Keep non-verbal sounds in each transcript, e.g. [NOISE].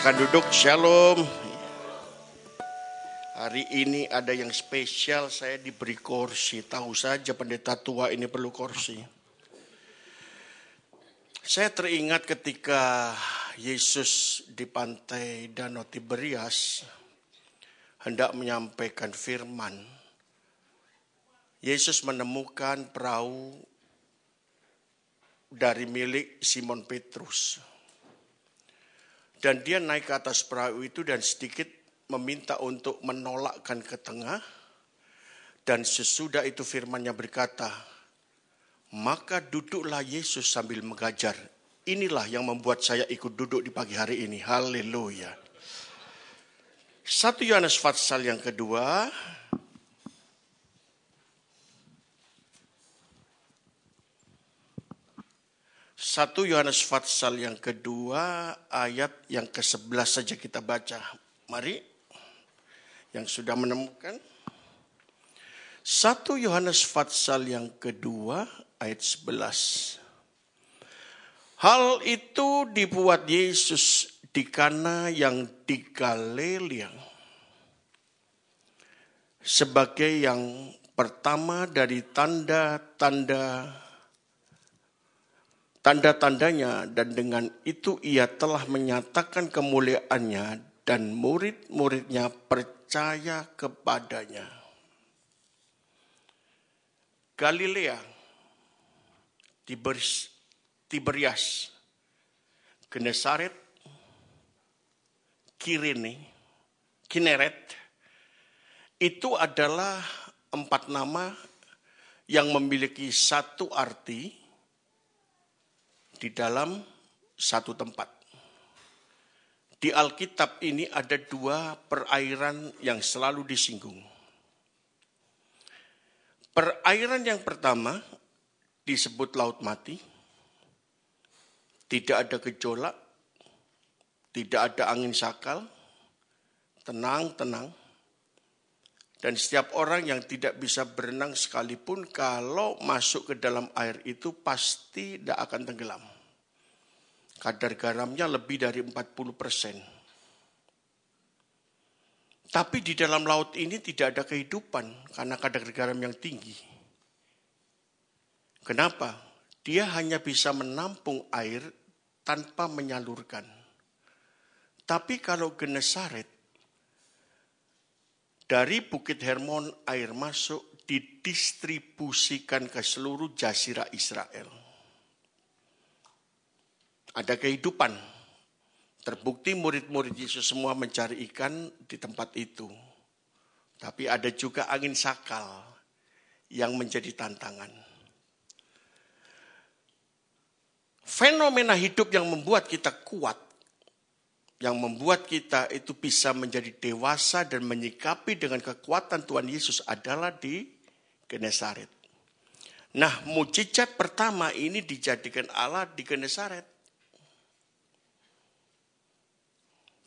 Silahkan duduk, shalom. Hari ini ada yang spesial, saya diberi kursi. Tahu saja pendeta tua ini perlu kursi. Saya teringat ketika Yesus di pantai Danau Tiberias hendak menyampaikan firman. Yesus menemukan perahu dari milik Simon Petrus. Dan dia naik ke atas perahu itu dan sedikit meminta untuk menolakkan ke tengah. Dan sesudah itu firmannya berkata, maka duduklah Yesus sambil mengajar. Inilah yang membuat saya ikut duduk di pagi hari ini. Haleluya. Satu Yohanes Fatsal yang kedua, 1 Yohanes Fatsal yang kedua ayat yang ke-11 saja kita baca. Mari yang sudah menemukan 1 Yohanes Fatsal yang kedua ayat 11. Hal itu dibuat Yesus di Kana yang di Galilea sebagai yang pertama dari tanda-tanda tanda-tandanya dan dengan itu ia telah menyatakan kemuliaannya dan murid-muridnya percaya kepadanya. Galilea, Tiberis, Tiberias, Genesaret, Kirini, Kineret, itu adalah empat nama yang memiliki satu arti, di dalam satu tempat. Di Alkitab ini ada dua perairan yang selalu disinggung. Perairan yang pertama disebut Laut Mati. Tidak ada gejolak, tidak ada angin sakal, tenang-tenang. Dan setiap orang yang tidak bisa berenang sekalipun, kalau masuk ke dalam air itu pasti tidak akan tenggelam. Kadar garamnya lebih dari 40 persen. Tapi di dalam laut ini tidak ada kehidupan karena kadar garam yang tinggi. Kenapa? Dia hanya bisa menampung air tanpa menyalurkan. Tapi kalau Genesaret, dari Bukit Hermon air masuk didistribusikan ke seluruh jazirah Israel ada kehidupan. Terbukti murid-murid Yesus semua mencari ikan di tempat itu. Tapi ada juga angin sakal yang menjadi tantangan. Fenomena hidup yang membuat kita kuat, yang membuat kita itu bisa menjadi dewasa dan menyikapi dengan kekuatan Tuhan Yesus adalah di Genesaret. Nah, mujizat pertama ini dijadikan Allah di Genesaret.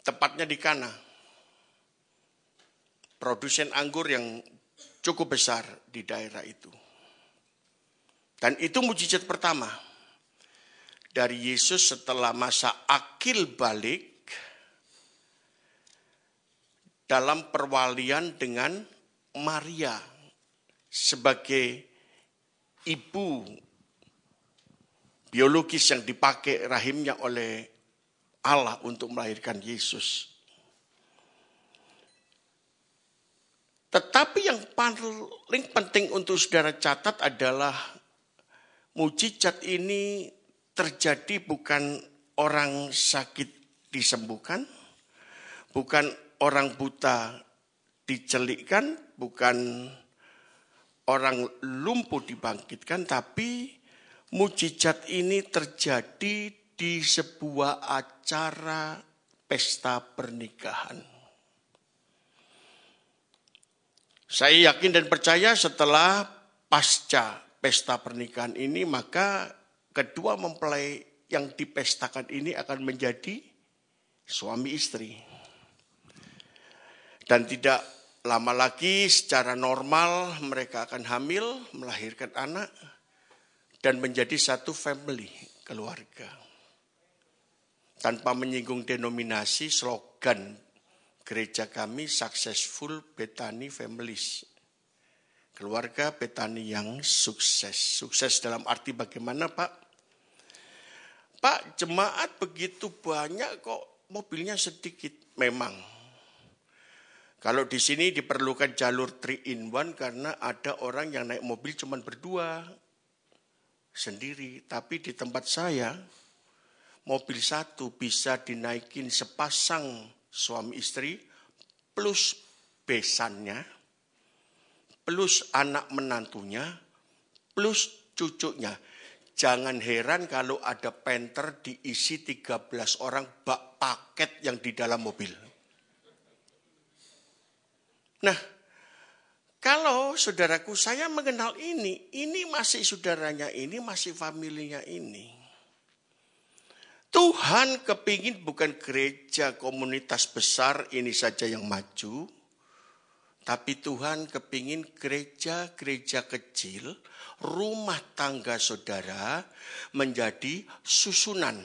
tepatnya di Kana. Produsen anggur yang cukup besar di daerah itu. Dan itu mujizat pertama dari Yesus setelah masa akil balik dalam perwalian dengan Maria sebagai ibu biologis yang dipakai rahimnya oleh Allah untuk melahirkan Yesus. Tetapi yang paling penting untuk saudara catat adalah mujizat ini terjadi bukan orang sakit disembuhkan, bukan orang buta dicelikkan, bukan orang lumpuh dibangkitkan, tapi mujizat ini terjadi di sebuah acara pesta pernikahan. Saya yakin dan percaya setelah pasca pesta pernikahan ini maka kedua mempelai yang dipestakan ini akan menjadi suami istri. Dan tidak lama lagi secara normal mereka akan hamil, melahirkan anak dan menjadi satu family, keluarga tanpa menyinggung denominasi slogan gereja kami successful Betani families. Keluarga petani yang sukses. Sukses dalam arti bagaimana Pak? Pak, jemaat begitu banyak kok mobilnya sedikit. Memang. Kalau di sini diperlukan jalur 3 in 1 karena ada orang yang naik mobil cuma berdua sendiri, tapi di tempat saya mobil satu bisa dinaikin sepasang suami istri plus besannya plus anak menantunya plus cucunya. Jangan heran kalau ada penter diisi 13 orang bak paket yang di dalam mobil. Nah, kalau saudaraku saya mengenal ini, ini masih saudaranya ini, masih familinya ini. Tuhan kepingin bukan gereja komunitas besar ini saja yang maju, tapi Tuhan kepingin gereja-gereja kecil, rumah tangga saudara menjadi susunan.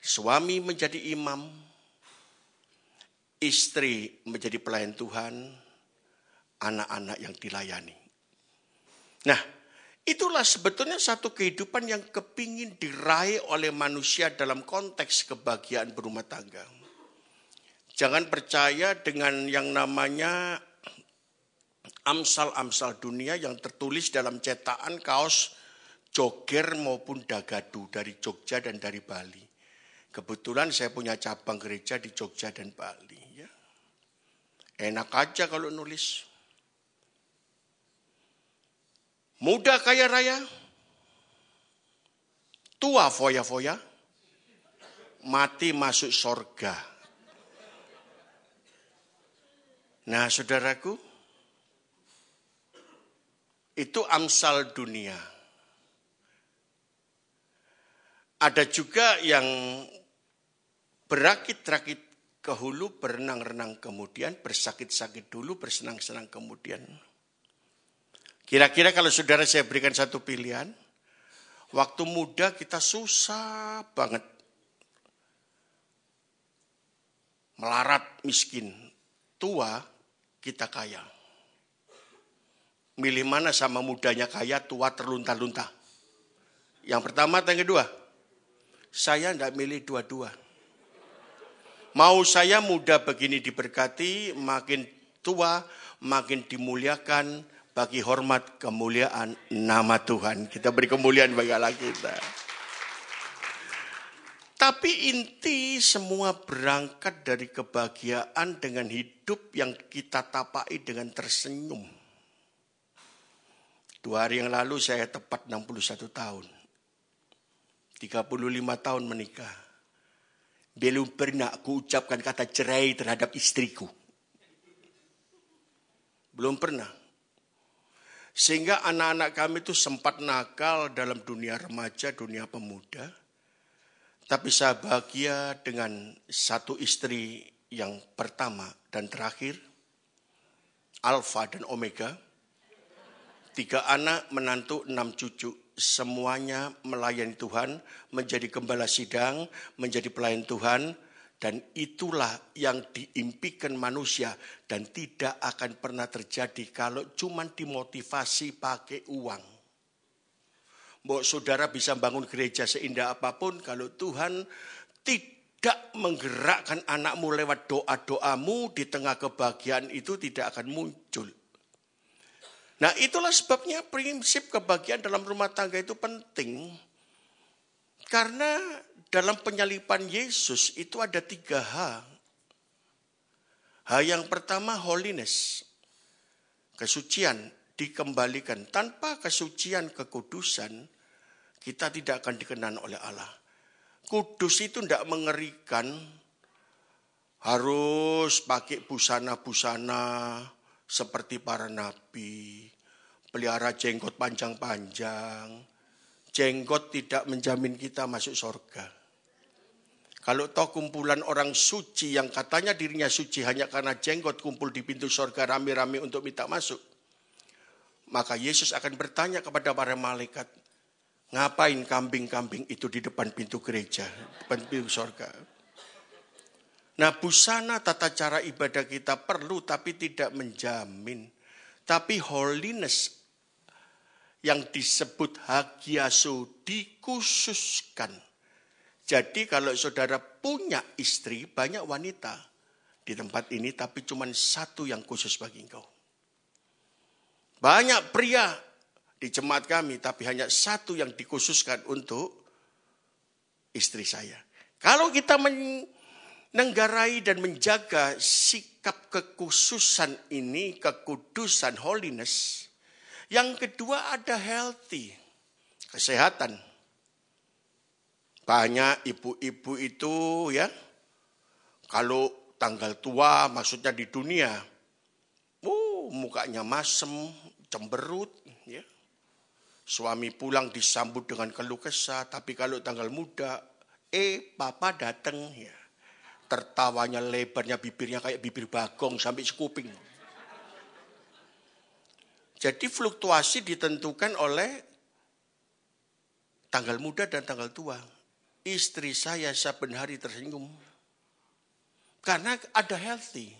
Suami menjadi imam, istri menjadi pelayan Tuhan, anak-anak yang dilayani. Nah, Itulah sebetulnya satu kehidupan yang kepingin diraih oleh manusia dalam konteks kebahagiaan berumah tangga. Jangan percaya dengan yang namanya amsal-amsal dunia yang tertulis dalam cetakan kaos Joger maupun Dagadu dari Jogja dan dari Bali. Kebetulan saya punya cabang gereja di Jogja dan Bali. Ya. Enak aja kalau nulis. Muda kaya raya, tua foya-foya, mati masuk sorga. Nah saudaraku, itu amsal dunia. Ada juga yang berakit-rakit ke hulu, berenang-renang kemudian, bersakit-sakit dulu, bersenang-senang kemudian. Kira-kira kalau saudara saya berikan satu pilihan, waktu muda kita susah banget. Melarat miskin, tua kita kaya. Milih mana sama mudanya kaya, tua terlunta-lunta. Yang pertama atau yang kedua? Saya tidak milih dua-dua. Mau saya muda begini diberkati, makin tua, makin dimuliakan, bagi hormat kemuliaan nama Tuhan. Kita beri kemuliaan bagi Allah kita. Tapi inti semua berangkat dari kebahagiaan dengan hidup yang kita tapai dengan tersenyum. Dua hari yang lalu saya tepat 61 tahun. 35 tahun menikah. Belum pernah aku ucapkan kata cerai terhadap istriku. Belum pernah. Sehingga anak-anak kami itu sempat nakal dalam dunia remaja, dunia pemuda. Tapi saya bahagia dengan satu istri yang pertama dan terakhir, Alfa dan Omega. Tiga anak, menantu, enam cucu. Semuanya melayani Tuhan, menjadi gembala sidang, menjadi pelayan Tuhan, dan itulah yang diimpikan manusia dan tidak akan pernah terjadi kalau cuma dimotivasi pakai uang. Mbok saudara bisa bangun gereja seindah apapun kalau Tuhan tidak menggerakkan anakmu lewat doa-doamu di tengah kebahagiaan itu tidak akan muncul. Nah itulah sebabnya prinsip kebahagiaan dalam rumah tangga itu penting. Karena dalam penyalipan Yesus itu ada tiga H. H yang pertama holiness, kesucian dikembalikan. Tanpa kesucian kekudusan, kita tidak akan dikenan oleh Allah. Kudus itu tidak mengerikan, harus pakai busana-busana seperti para nabi, pelihara jenggot panjang-panjang, jenggot tidak menjamin kita masuk surga. Kalau toh kumpulan orang suci yang katanya dirinya suci hanya karena jenggot kumpul di pintu surga rame-rame untuk minta masuk. Maka Yesus akan bertanya kepada para malaikat, ngapain kambing-kambing itu di depan pintu gereja, depan pintu surga. Nah busana tata cara ibadah kita perlu tapi tidak menjamin. Tapi holiness yang disebut hagiaso dikhususkan jadi kalau saudara punya istri, banyak wanita di tempat ini, tapi cuma satu yang khusus bagi engkau. Banyak pria di jemaat kami, tapi hanya satu yang dikhususkan untuk istri saya. Kalau kita menenggarai dan menjaga sikap kekhususan ini, kekudusan, holiness, yang kedua ada healthy, kesehatan banyak ibu-ibu itu ya, kalau tanggal tua maksudnya di dunia, uh, mukanya masem, cemberut, ya. Suami pulang disambut dengan keluh kesah, tapi kalau tanggal muda, eh papa datang ya. Tertawanya lebarnya bibirnya kayak bibir bagong sampai sekuping. Jadi fluktuasi ditentukan oleh tanggal muda dan tanggal tua istri saya saben hari tersinggung. Karena ada healthy.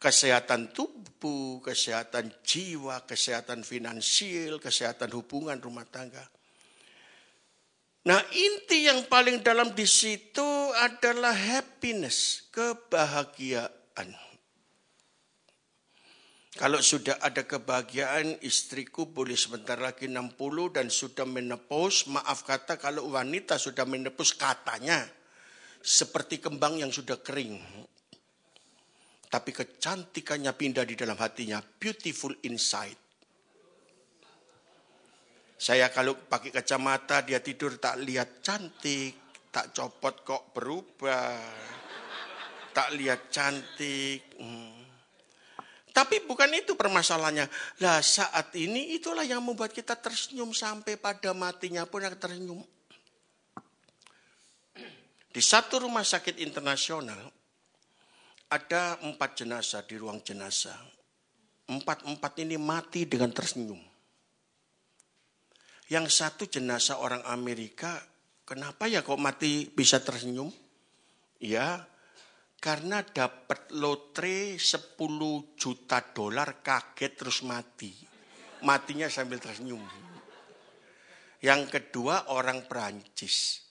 Kesehatan tubuh, kesehatan jiwa, kesehatan finansial, kesehatan hubungan rumah tangga. Nah inti yang paling dalam di situ adalah happiness, kebahagiaan. Kalau sudah ada kebahagiaan, istriku boleh sebentar lagi 60 dan sudah menepus. Maaf kata kalau wanita sudah menepus katanya. Seperti kembang yang sudah kering. Tapi kecantikannya pindah di dalam hatinya. Beautiful inside. Saya kalau pakai kacamata dia tidur tak lihat cantik. Tak copot kok berubah. Tak lihat cantik. Hmm tapi bukan itu permasalahannya. Lah saat ini itulah yang membuat kita tersenyum sampai pada matinya pun yang tersenyum. Di satu rumah sakit internasional ada empat jenazah di ruang jenazah. Empat-empat ini mati dengan tersenyum. Yang satu jenazah orang Amerika, kenapa ya kok mati bisa tersenyum? Ya, karena dapat lotre 10 juta dolar kaget terus mati. Matinya sambil tersenyum. Yang kedua orang Perancis.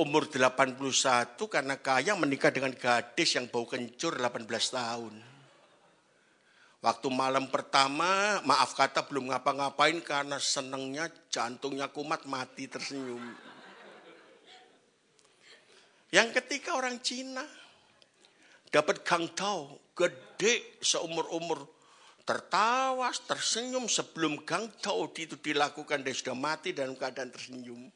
Umur 81 karena kaya menikah dengan gadis yang bau kencur 18 tahun. Waktu malam pertama, maaf kata belum ngapa-ngapain karena senengnya jantungnya kumat mati tersenyum. Yang ketiga orang Cina Dapat Kang Tao, gede seumur-umur. Tertawa, tersenyum sebelum Kang Tao itu dilakukan. Dia sudah mati dalam keadaan tersenyum.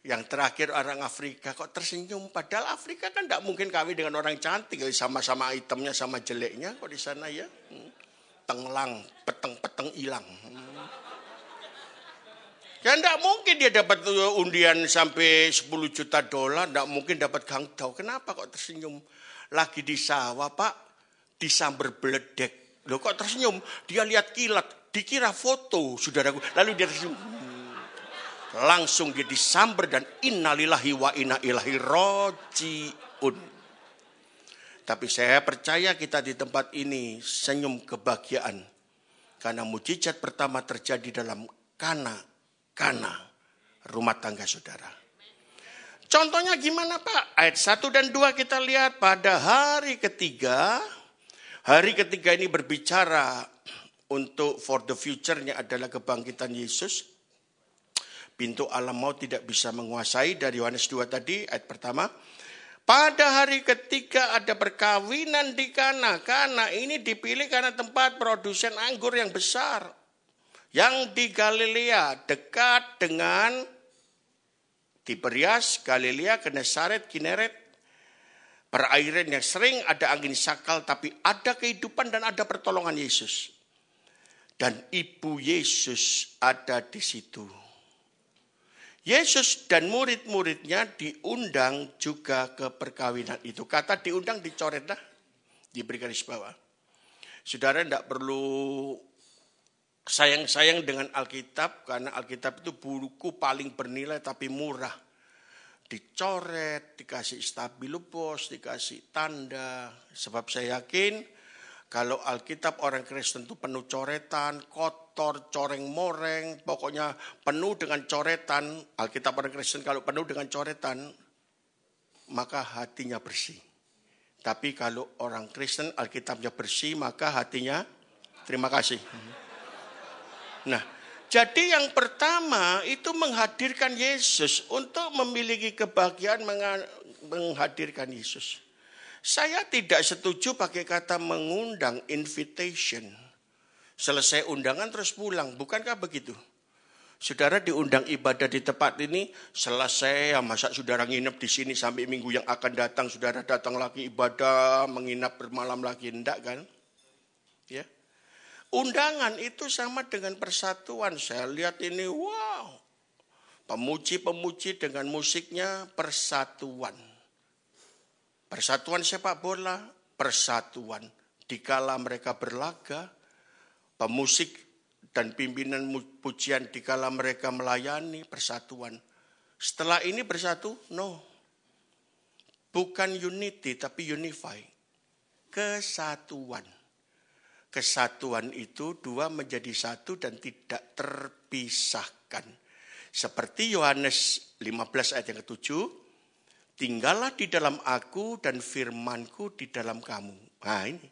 Yang terakhir orang Afrika kok tersenyum. Padahal Afrika kan tidak mungkin kawin dengan orang cantik. Ya, sama-sama itemnya, sama jeleknya kok di sana ya. Hmm. Tenglang, peteng-peteng hilang. Hmm. Ya enggak mungkin dia dapat undian sampai 10 juta dolar, enggak mungkin dapat gang Kenapa kok tersenyum? Lagi di sawah, Pak, disamber beledek. Loh kok tersenyum? Dia lihat kilat, dikira foto, saudaraku. Lalu dia tersenyum. Hmm. Langsung dia disamber dan innalillahi wa inna ilahi roji'un. Tapi saya percaya kita di tempat ini senyum kebahagiaan. Karena mujizat pertama terjadi dalam kana karena rumah tangga saudara. Contohnya gimana Pak? Ayat 1 dan 2 kita lihat pada hari ketiga. Hari ketiga ini berbicara untuk for the future-nya adalah kebangkitan Yesus. Pintu alam mau tidak bisa menguasai dari Yohanes 2 tadi ayat pertama. Pada hari ketiga ada perkawinan di Kana. Kana ini dipilih karena tempat produsen anggur yang besar yang di Galilea dekat dengan Tiberias, Galilea, Genesaret, Kineret, perairan yang sering ada angin sakal tapi ada kehidupan dan ada pertolongan Yesus. Dan ibu Yesus ada di situ. Yesus dan murid-muridnya diundang juga ke perkawinan itu. Kata diundang dicoret dah, diberikan di bawah. Saudara tidak perlu sayang-sayang dengan Alkitab karena Alkitab itu buku paling bernilai tapi murah. Dicoret, dikasih stabilo bos, dikasih tanda. Sebab saya yakin kalau Alkitab orang Kristen itu penuh coretan, kotor, coreng-moreng, pokoknya penuh dengan coretan. Alkitab orang Kristen kalau penuh dengan coretan, maka hatinya bersih. Tapi kalau orang Kristen Alkitabnya bersih, maka hatinya terima kasih. Nah, jadi yang pertama itu menghadirkan Yesus untuk memiliki kebahagiaan menghadirkan Yesus. Saya tidak setuju pakai kata mengundang invitation. Selesai undangan terus pulang, bukankah begitu? Saudara diundang ibadah di tempat ini, selesai ya masa saudara nginep di sini sampai minggu yang akan datang, saudara datang lagi ibadah, menginap bermalam lagi, enggak kan? Ya. Yeah. Undangan itu sama dengan persatuan. Saya lihat ini, wow. Pemuji-pemuji dengan musiknya persatuan. Persatuan sepak bola, persatuan. Dikala mereka berlaga, pemusik dan pimpinan pujian dikala mereka melayani persatuan. Setelah ini bersatu, no. Bukan unity tapi unify. Kesatuan kesatuan itu dua menjadi satu dan tidak terpisahkan. Seperti Yohanes 15 ayat yang ketujuh, tinggallah di dalam aku dan firmanku di dalam kamu. Nah ini,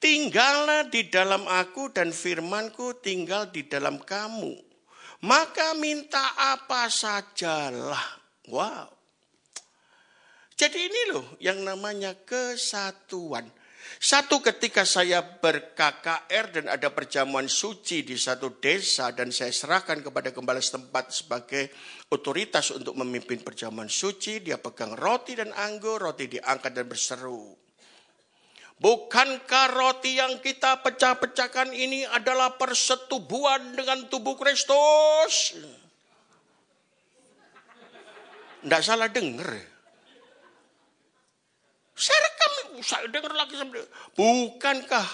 tinggallah di dalam aku dan firmanku tinggal di dalam kamu. Maka minta apa sajalah. Wow. Jadi ini loh yang namanya kesatuan. Satu ketika saya ber dan ada perjamuan suci di satu desa dan saya serahkan kepada gembala setempat sebagai otoritas untuk memimpin perjamuan suci, dia pegang roti dan anggur, roti diangkat dan berseru. Bukankah roti yang kita pecah-pecahkan ini adalah persetubuhan dengan tubuh Kristus? Tidak salah dengar. Ya. Saya rekam saya dengar lagi. Bukankah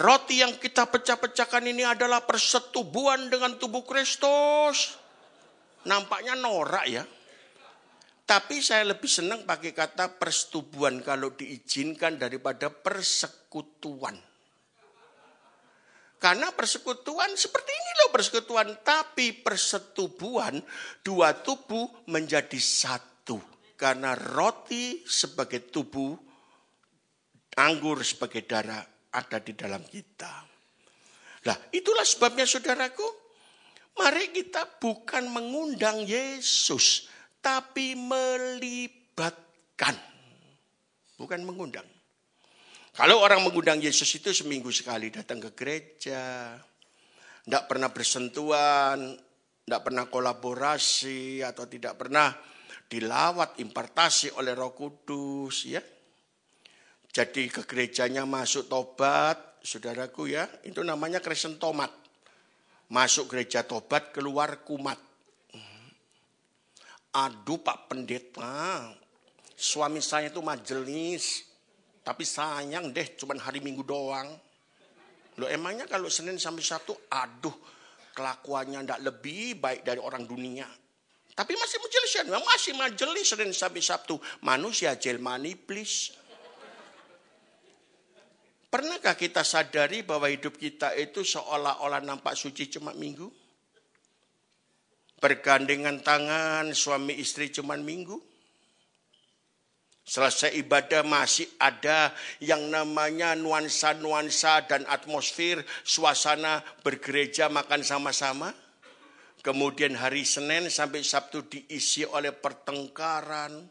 roti yang kita pecah-pecahkan ini adalah persetubuhan dengan tubuh Kristus? Nampaknya norak ya. Tapi saya lebih senang pakai kata persetubuhan kalau diizinkan daripada persekutuan. Karena persekutuan seperti ini loh persekutuan. Tapi persetubuhan dua tubuh menjadi satu. Karena roti sebagai tubuh anggur sebagai darah ada di dalam kita. Nah, itulah sebabnya saudaraku, mari kita bukan mengundang Yesus, tapi melibatkan. Bukan mengundang. Kalau orang mengundang Yesus itu seminggu sekali datang ke gereja, tidak pernah bersentuhan, tidak pernah kolaborasi atau tidak pernah dilawat impartasi oleh Roh Kudus, ya jadi ke gerejanya masuk tobat, saudaraku ya, itu namanya Kristen tomat. Masuk gereja tobat, keluar kumat. Aduh Pak Pendeta, suami saya itu majelis, tapi sayang deh cuman hari minggu doang. Lo emangnya kalau Senin sampai Sabtu, aduh kelakuannya tidak lebih baik dari orang dunia. Tapi masih majelisan, ya, masih majelis Senin sampai Sabtu. Manusia jelmani please. Pernahkah kita sadari bahwa hidup kita itu seolah-olah nampak suci cuma minggu? Bergandengan tangan suami istri cuma minggu? Selesai ibadah masih ada yang namanya nuansa-nuansa dan atmosfer suasana bergereja makan sama-sama. Kemudian hari Senin sampai Sabtu diisi oleh pertengkaran.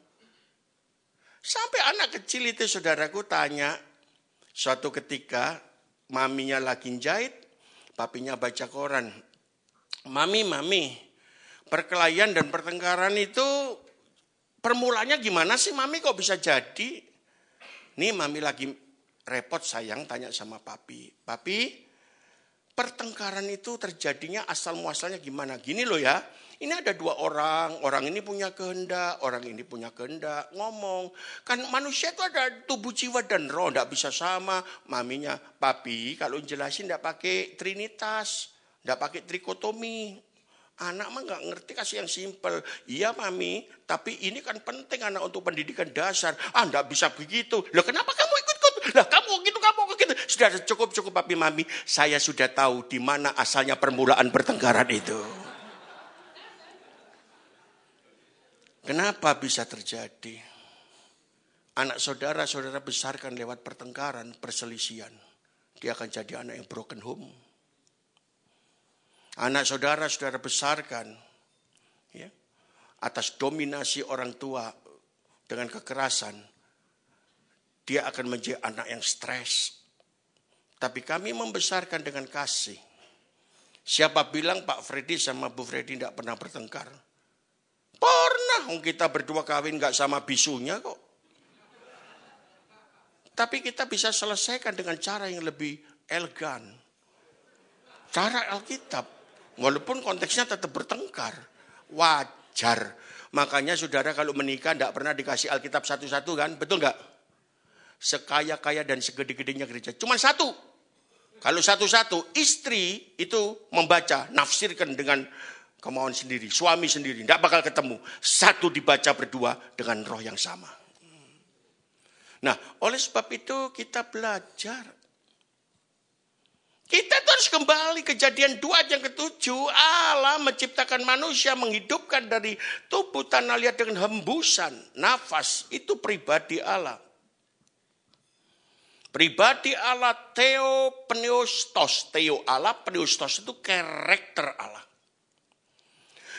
Sampai anak kecil itu saudaraku tanya, Suatu ketika maminya lagi jahit, papinya baca koran. Mami, mami, perkelahian dan pertengkaran itu permulanya gimana sih mami kok bisa jadi? Nih mami lagi repot sayang tanya sama papi. Papi, pertengkaran itu terjadinya asal muasalnya gimana? Gini loh ya, ini ada dua orang, orang ini punya kehendak, orang ini punya kehendak, ngomong. Kan manusia itu ada tubuh jiwa dan roh, tidak bisa sama. Maminya, papi kalau jelasin tidak pakai trinitas, tidak pakai trikotomi. Anak mah nggak ngerti kasih yang simpel. Iya mami, tapi ini kan penting anak untuk pendidikan dasar. Ah nggak bisa begitu. Loh kenapa kamu ikut lah kamu gitu, kamu gitu. Sudah cukup, cukup papi mami. Saya sudah tahu di mana asalnya permulaan pertengkaran itu. Kenapa bisa terjadi? Anak saudara, saudara besarkan lewat pertengkaran, perselisian Dia akan jadi anak yang broken home. Anak saudara, saudara besarkan ya, atas dominasi orang tua dengan kekerasan dia akan menjadi anak yang stres. Tapi kami membesarkan dengan kasih. Siapa bilang Pak Freddy sama Bu Freddy tidak pernah bertengkar? Pernah, kita berdua kawin nggak sama bisunya kok. Tapi kita bisa selesaikan dengan cara yang lebih elegan. Cara Alkitab, walaupun konteksnya tetap bertengkar, wajar. Makanya saudara kalau menikah tidak pernah dikasih Alkitab satu-satu kan, betul nggak? sekaya-kaya dan segede-gedenya gereja. Cuma satu. Kalau satu-satu, istri itu membaca, nafsirkan dengan kemauan sendiri, suami sendiri, tidak bakal ketemu. Satu dibaca berdua dengan roh yang sama. Nah, oleh sebab itu kita belajar. Kita terus kembali kejadian dua yang ketujuh. Allah menciptakan manusia, menghidupkan dari tubuh tanah liat dengan hembusan, nafas. Itu pribadi Allah. Pribadi Allah Theopneustos. Theo Allah, Pneustos itu karakter Allah.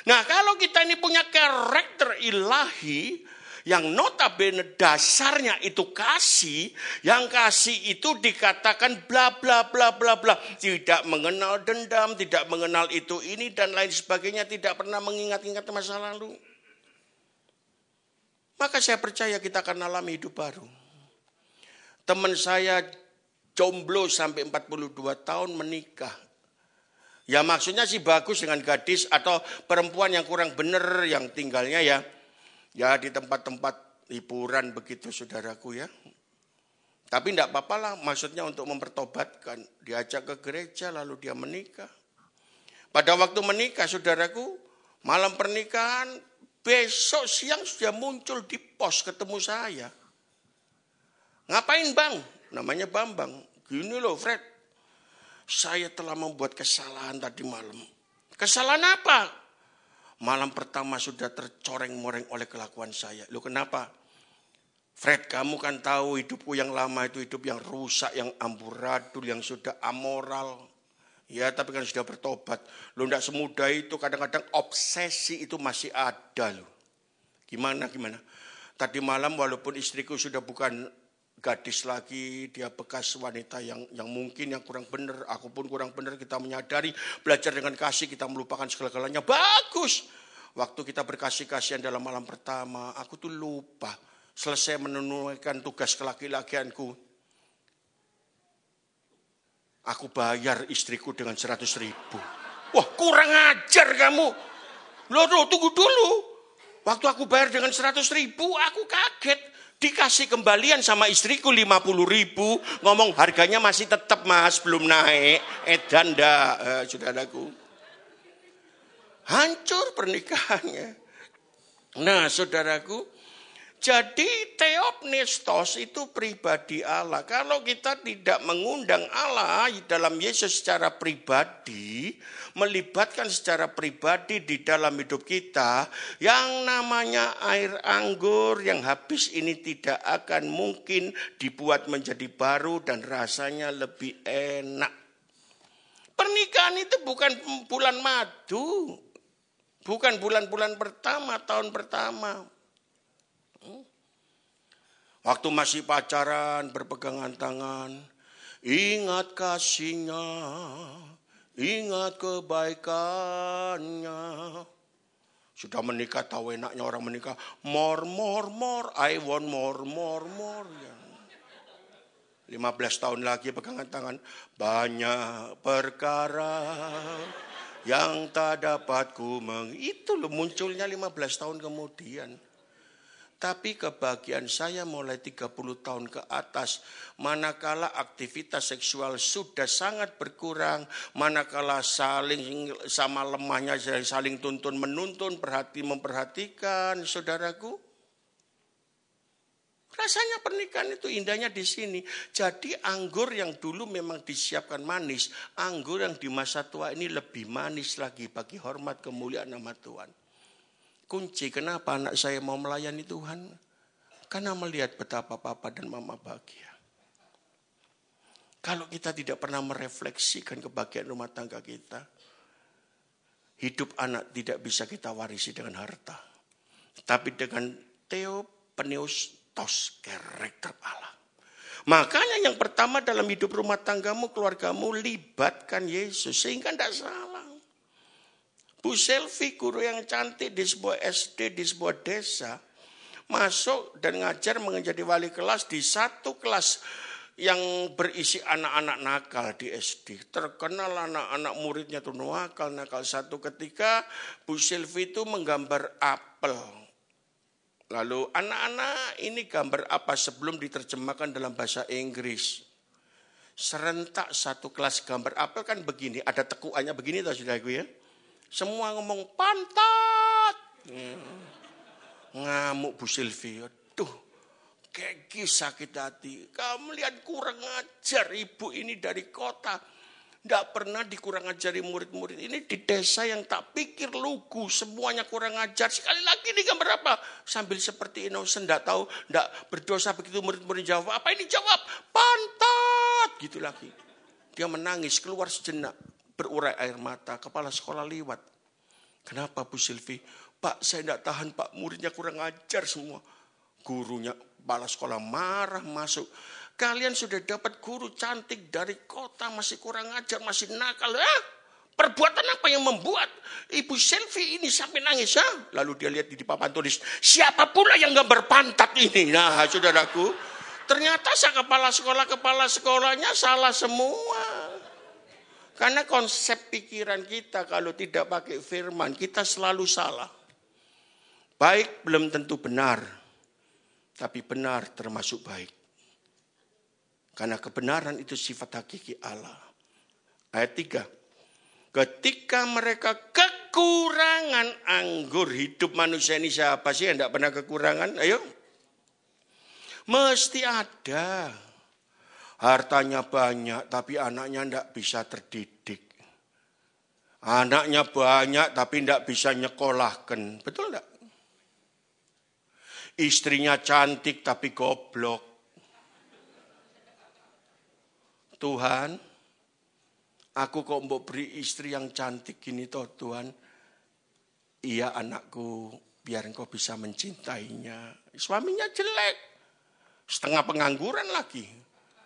Nah kalau kita ini punya karakter ilahi, yang notabene dasarnya itu kasih, yang kasih itu dikatakan bla bla bla bla bla, tidak mengenal dendam, tidak mengenal itu ini dan lain sebagainya, tidak pernah mengingat-ingat masa lalu. Maka saya percaya kita akan alami hidup baru. Teman saya jomblo sampai 42 tahun menikah. Ya maksudnya sih bagus dengan gadis atau perempuan yang kurang benar yang tinggalnya ya. Ya di tempat-tempat hiburan begitu saudaraku ya. Tapi tidak apa-apa maksudnya untuk mempertobatkan. Diajak ke gereja lalu dia menikah. Pada waktu menikah saudaraku, malam pernikahan besok siang sudah muncul di pos ketemu saya. Ngapain bang? Namanya Bambang. Gini loh Fred, saya telah membuat kesalahan tadi malam. Kesalahan apa? Malam pertama sudah tercoreng-moreng oleh kelakuan saya. Lu kenapa? Fred, kamu kan tahu hidupku yang lama itu hidup yang rusak, yang amburadul, yang sudah amoral. Ya, tapi kan sudah bertobat. Lu tidak semudah itu, kadang-kadang obsesi itu masih ada. Lu. Gimana, gimana? Tadi malam walaupun istriku sudah bukan gadis lagi, dia bekas wanita yang yang mungkin yang kurang benar, aku pun kurang benar, kita menyadari, belajar dengan kasih, kita melupakan segala-galanya. Bagus. Waktu kita berkasih kasihan dalam malam pertama, aku tuh lupa selesai menunaikan tugas kelaki-lakianku. Aku bayar istriku dengan seratus ribu. Wah kurang ajar kamu. Loh, loh tunggu dulu. Waktu aku bayar dengan seratus ribu, aku kaget Dikasih kembalian sama istriku 50 ribu. Ngomong harganya masih tetap mas, belum naik. Edan eh, dah, eh, saudaraku. Hancur pernikahannya. Nah, saudaraku, jadi Theopnestos itu pribadi Allah. Kalau kita tidak mengundang Allah dalam Yesus secara pribadi, melibatkan secara pribadi di dalam hidup kita, yang namanya air anggur yang habis ini tidak akan mungkin dibuat menjadi baru dan rasanya lebih enak. Pernikahan itu bukan bulan madu, bukan bulan-bulan pertama, tahun pertama Waktu masih pacaran, berpegangan tangan. Ingat kasihnya, ingat kebaikannya. Sudah menikah tahu enaknya orang menikah. More, more, more. I want more, more, more. Ya. 15 tahun lagi pegangan tangan. Banyak perkara yang tak dapat ku meng... Itu loh munculnya 15 tahun kemudian. Tapi kebahagiaan saya mulai 30 tahun ke atas, manakala aktivitas seksual sudah sangat berkurang, manakala saling sama lemahnya saling tuntun menuntun, perhati memperhatikan, saudaraku. Rasanya pernikahan itu indahnya di sini. Jadi anggur yang dulu memang disiapkan manis, anggur yang di masa tua ini lebih manis lagi bagi hormat kemuliaan nama Tuhan kunci kenapa anak saya mau melayani Tuhan. Karena melihat betapa papa dan mama bahagia. Kalau kita tidak pernah merefleksikan kebahagiaan rumah tangga kita, hidup anak tidak bisa kita warisi dengan harta. Tapi dengan Tos, karakter Allah. Makanya yang pertama dalam hidup rumah tanggamu, keluargamu, libatkan Yesus. Sehingga tidak salah. Bu Selvi guru yang cantik di sebuah SD, di sebuah desa. Masuk dan ngajar menjadi wali kelas di satu kelas yang berisi anak-anak nakal di SD. Terkenal anak-anak muridnya tuh nakal-nakal. Satu ketika Bu Silvi itu menggambar apel. Lalu anak-anak ini gambar apa sebelum diterjemahkan dalam bahasa Inggris. Serentak satu kelas gambar apel kan begini, ada tekuannya begini tahu sudah gue ya. Semua ngomong pantat. Ngamuk Bu Silvi. Aduh, kayak sakit hati. Kamu lihat kurang ajar ibu ini dari kota. Tidak pernah dikurang ajari murid-murid ini di desa yang tak pikir lugu semuanya kurang ajar. Sekali lagi ini gambar apa? Sambil seperti innocent, tidak tahu, tidak berdosa begitu murid-murid jawab. Apa ini jawab? Pantat gitu lagi. Dia menangis keluar sejenak berurai air mata. Kepala sekolah lewat. Kenapa Bu Silvi? Pak saya tidak tahan pak muridnya kurang ajar semua. Gurunya kepala sekolah marah masuk. Kalian sudah dapat guru cantik dari kota masih kurang ajar, masih nakal. ya perbuatan apa yang membuat Ibu Silvi ini sampai nangis? ya Lalu dia lihat di papan tulis, siapa pula yang gak berpantat ini? Nah, saudaraku, ternyata saya kepala sekolah, kepala sekolahnya salah semua. Karena konsep pikiran kita kalau tidak pakai firman, kita selalu salah. Baik belum tentu benar, tapi benar termasuk baik. Karena kebenaran itu sifat hakiki Allah. Ayat 3. Ketika mereka kekurangan anggur hidup manusia ini siapa sih yang tidak pernah kekurangan? Ayo. Mesti ada. Hartanya banyak tapi anaknya tidak bisa terdidik. Anaknya banyak tapi tidak bisa nyekolahkan. Betul tidak? Istrinya cantik tapi goblok. Tuhan, aku kok mau beri istri yang cantik gini toh Tuhan. Iya anakku, biar engkau bisa mencintainya. Suaminya jelek, setengah pengangguran lagi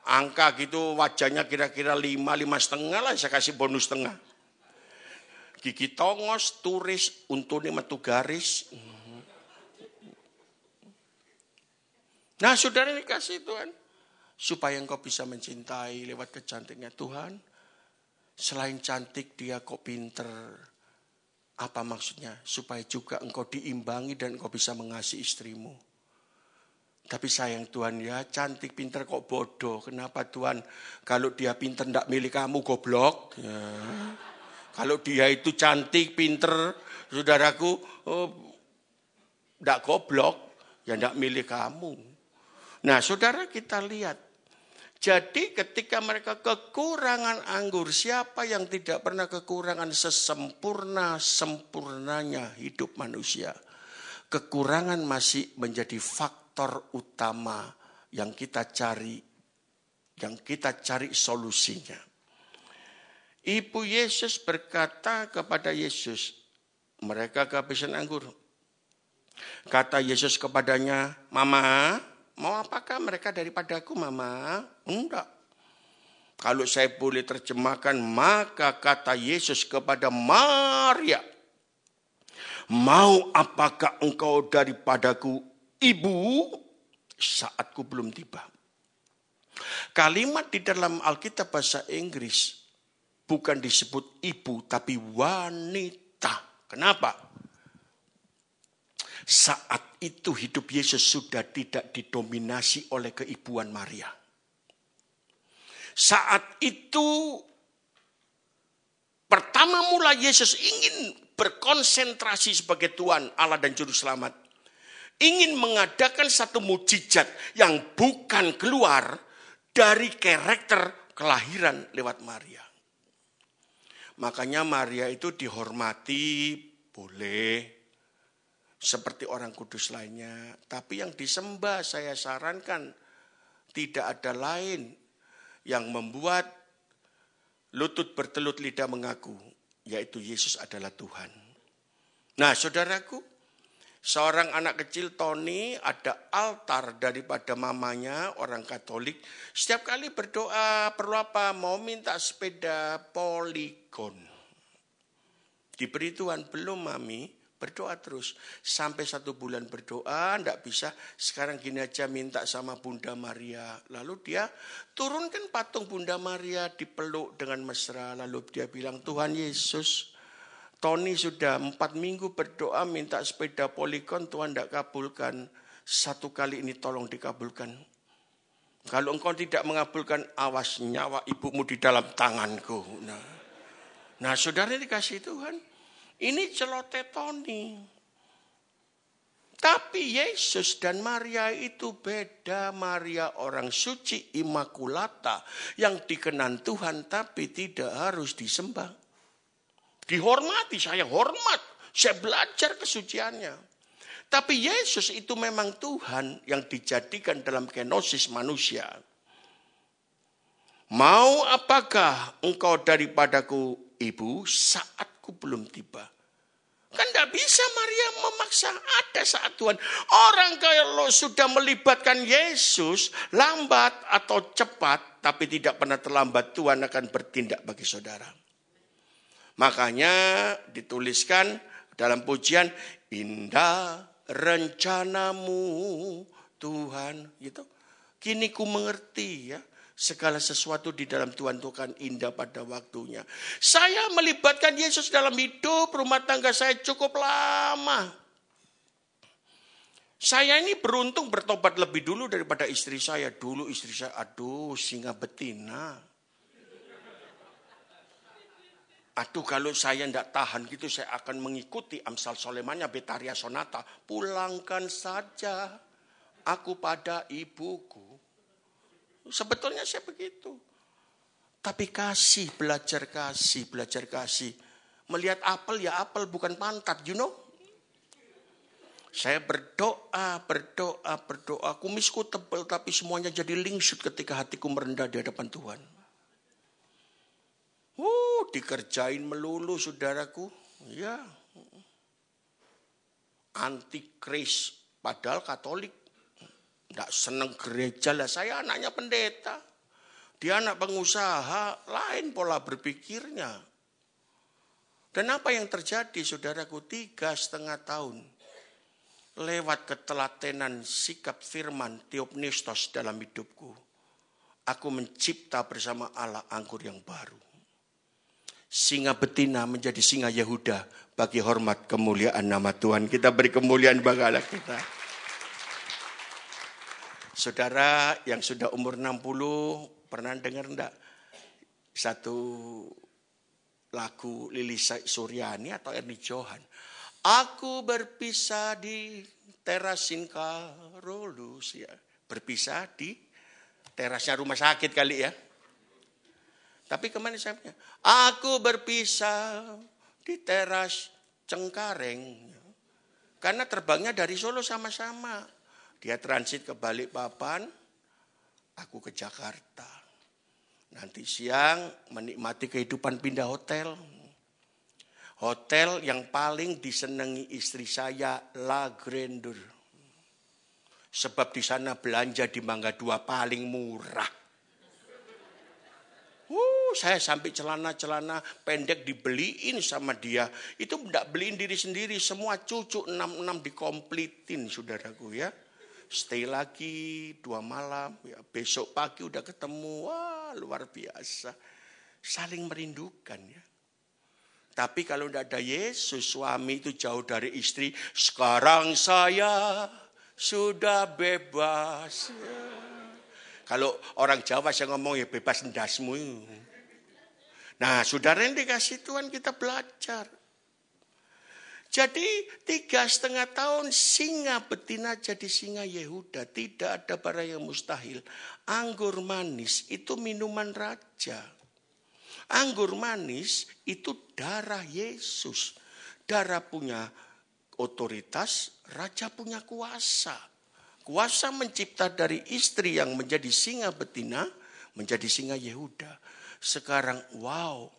angka gitu wajahnya kira-kira lima lima setengah lah saya kasih bonus setengah gigi tongos turis untune metu garis nah saudara dikasih Tuhan supaya engkau bisa mencintai lewat kecantiknya Tuhan selain cantik dia kok pinter apa maksudnya supaya juga engkau diimbangi dan engkau bisa mengasihi istrimu tapi sayang Tuhan ya, cantik pinter kok bodoh. Kenapa Tuhan? Kalau dia pinter ndak milih kamu goblok. Ya. Kalau dia itu cantik pinter, saudaraku oh, goblok, ya ndak milih kamu. Nah, saudara kita lihat. Jadi ketika mereka kekurangan anggur, siapa yang tidak pernah kekurangan sesempurna-sempurnanya hidup manusia? Kekurangan masih menjadi fakta faktor utama yang kita cari, yang kita cari solusinya. Ibu Yesus berkata kepada Yesus, mereka kehabisan anggur. Kata Yesus kepadanya, Mama, mau apakah mereka daripadaku Mama? Enggak. Kalau saya boleh terjemahkan, maka kata Yesus kepada Maria, Mau apakah engkau daripadaku ibu saatku belum tiba. Kalimat di dalam Alkitab bahasa Inggris bukan disebut ibu tapi wanita. Kenapa? Saat itu hidup Yesus sudah tidak didominasi oleh keibuan Maria. Saat itu pertama mula Yesus ingin berkonsentrasi sebagai Tuhan Allah dan Juru Selamat ingin mengadakan satu mujizat yang bukan keluar dari karakter kelahiran lewat Maria. Makanya Maria itu dihormati boleh seperti orang kudus lainnya, tapi yang disembah saya sarankan tidak ada lain yang membuat lutut bertelut lidah mengaku yaitu Yesus adalah Tuhan. Nah, saudaraku, Seorang anak kecil Tony ada altar daripada mamanya orang Katolik. Setiap kali berdoa perlu apa? Mau minta sepeda poligon. Diberi Tuhan belum mami berdoa terus sampai satu bulan berdoa ndak bisa sekarang gini aja minta sama Bunda Maria lalu dia turunkan patung Bunda Maria dipeluk dengan mesra lalu dia bilang Tuhan Yesus Tony sudah empat minggu berdoa minta sepeda polikon, Tuhan tidak kabulkan. Satu kali ini tolong dikabulkan. Kalau engkau tidak mengabulkan, awas nyawa ibumu di dalam tanganku. Nah, nah saudara dikasih Tuhan, ini celote Tony. Tapi Yesus dan Maria itu beda. Maria orang suci, imakulata, yang dikenan Tuhan tapi tidak harus disembah. Dihormati, saya hormat. Saya belajar kesuciannya. Tapi Yesus itu memang Tuhan yang dijadikan dalam kenosis manusia. Mau apakah engkau daripadaku ibu saatku belum tiba? Kan tidak bisa Maria memaksa ada saat Tuhan. Orang kalau sudah melibatkan Yesus lambat atau cepat tapi tidak pernah terlambat Tuhan akan bertindak bagi saudara. Makanya dituliskan dalam pujian indah rencanamu Tuhan gitu. Kini ku mengerti ya segala sesuatu di dalam Tuhan itu kan indah pada waktunya. Saya melibatkan Yesus dalam hidup rumah tangga saya cukup lama. Saya ini beruntung bertobat lebih dulu daripada istri saya. Dulu istri saya, aduh singa betina. Aduh kalau saya tidak tahan gitu saya akan mengikuti Amsal Solemannya Betaria Sonata. Pulangkan saja aku pada ibuku. Sebetulnya saya begitu. Tapi kasih, belajar kasih, belajar kasih. Melihat apel ya apel bukan pantat, you know. Saya berdoa, berdoa, berdoa. Kumisku tebal tapi semuanya jadi lingsut ketika hatiku merendah di hadapan Tuhan dikerjain melulu saudaraku. Ya. anti kris padahal Katolik. Tidak seneng gereja lah. Saya anaknya pendeta. Dia anak pengusaha, lain pola berpikirnya. Dan apa yang terjadi saudaraku tiga setengah tahun lewat ketelatenan sikap firman Theopnistos dalam hidupku. Aku mencipta bersama Allah anggur yang baru singa betina menjadi singa Yehuda bagi hormat kemuliaan nama Tuhan. Kita beri kemuliaan bagi Allah kita. Saudara yang sudah umur 60 pernah dengar enggak satu lagu Lili Suryani atau Erni Johan? Aku berpisah di terasin Karolus ya. Berpisah di terasnya rumah sakit kali ya. Tapi kemana sayapnya? Aku berpisah di teras Cengkareng. Karena terbangnya dari Solo sama-sama. Dia transit ke Balikpapan, aku ke Jakarta. Nanti siang menikmati kehidupan pindah hotel. Hotel yang paling disenangi istri saya, La Grandeur. Sebab di sana belanja di Mangga Dua paling murah. Uh, saya sampai celana-celana pendek dibeliin sama dia. Itu tidak beliin diri sendiri. Semua cucu enam enam dikomplitin saudaraku ya. Stay lagi dua malam. Ya, besok pagi udah ketemu. Wah luar biasa. Saling merindukan ya. Tapi kalau tidak ada Yesus, suami itu jauh dari istri. Sekarang saya sudah bebas. Ya. Kalau orang Jawa saya ngomong ya bebas ndasmu. Nah, saudara yang dikasih Tuhan kita belajar. Jadi tiga setengah tahun singa betina jadi singa Yehuda. Tidak ada barang yang mustahil. Anggur manis itu minuman raja. Anggur manis itu darah Yesus. Darah punya otoritas, raja punya kuasa. Kuasa mencipta dari istri yang menjadi singa betina menjadi singa Yehuda. Sekarang wow.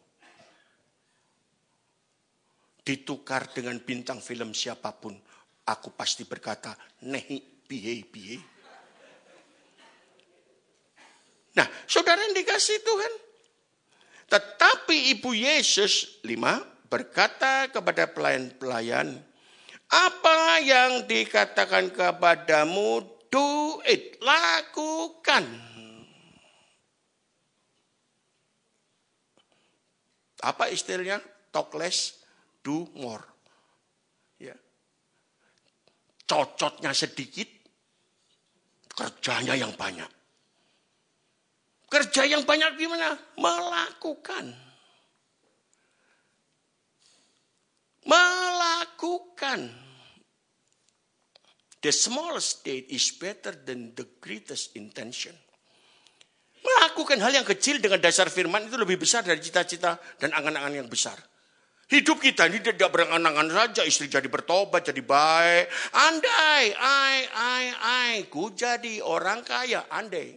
Ditukar dengan bintang film siapapun. Aku pasti berkata, nehi pie pie. Nah, saudara yang dikasih Tuhan. Tetapi Ibu Yesus, lima, berkata kepada pelayan-pelayan, apa yang dikatakan kepadamu, do it, lakukan. Apa istilahnya? Talk less, do more. Ya. Cocotnya sedikit, kerjanya yang banyak. Kerja yang banyak gimana? Melakukan. melakukan. The smallest state is better than the greatest intention. Melakukan hal yang kecil dengan dasar firman itu lebih besar dari cita-cita dan angan-angan yang besar. Hidup kita ini tidak berangan-angan saja, istri jadi bertobat, jadi baik. Andai, ai, ai, ai, ku jadi orang kaya, andai.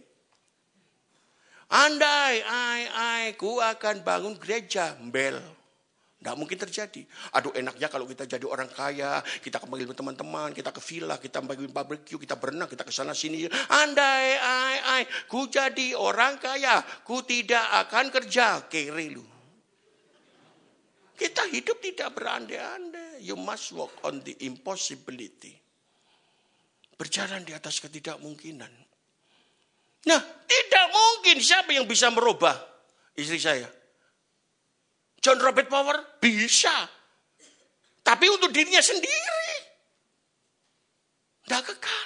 Andai, ai, ai, ku akan bangun gereja, bel. Tidak mungkin terjadi. Aduh enaknya kalau kita jadi orang kaya, kita panggil teman-teman, kita ke villa, kita panggil barbecue, kita berenang, kita ke sana sini. Andai, ai, ai, ku jadi orang kaya, ku tidak akan kerja. Kere lu. Kita hidup tidak berandai-andai. You must walk on the impossibility. Berjalan di atas ketidakmungkinan. Nah, tidak mungkin siapa yang bisa merubah istri saya. John Robert Power? Bisa. Tapi untuk dirinya sendiri. Tidak kekal.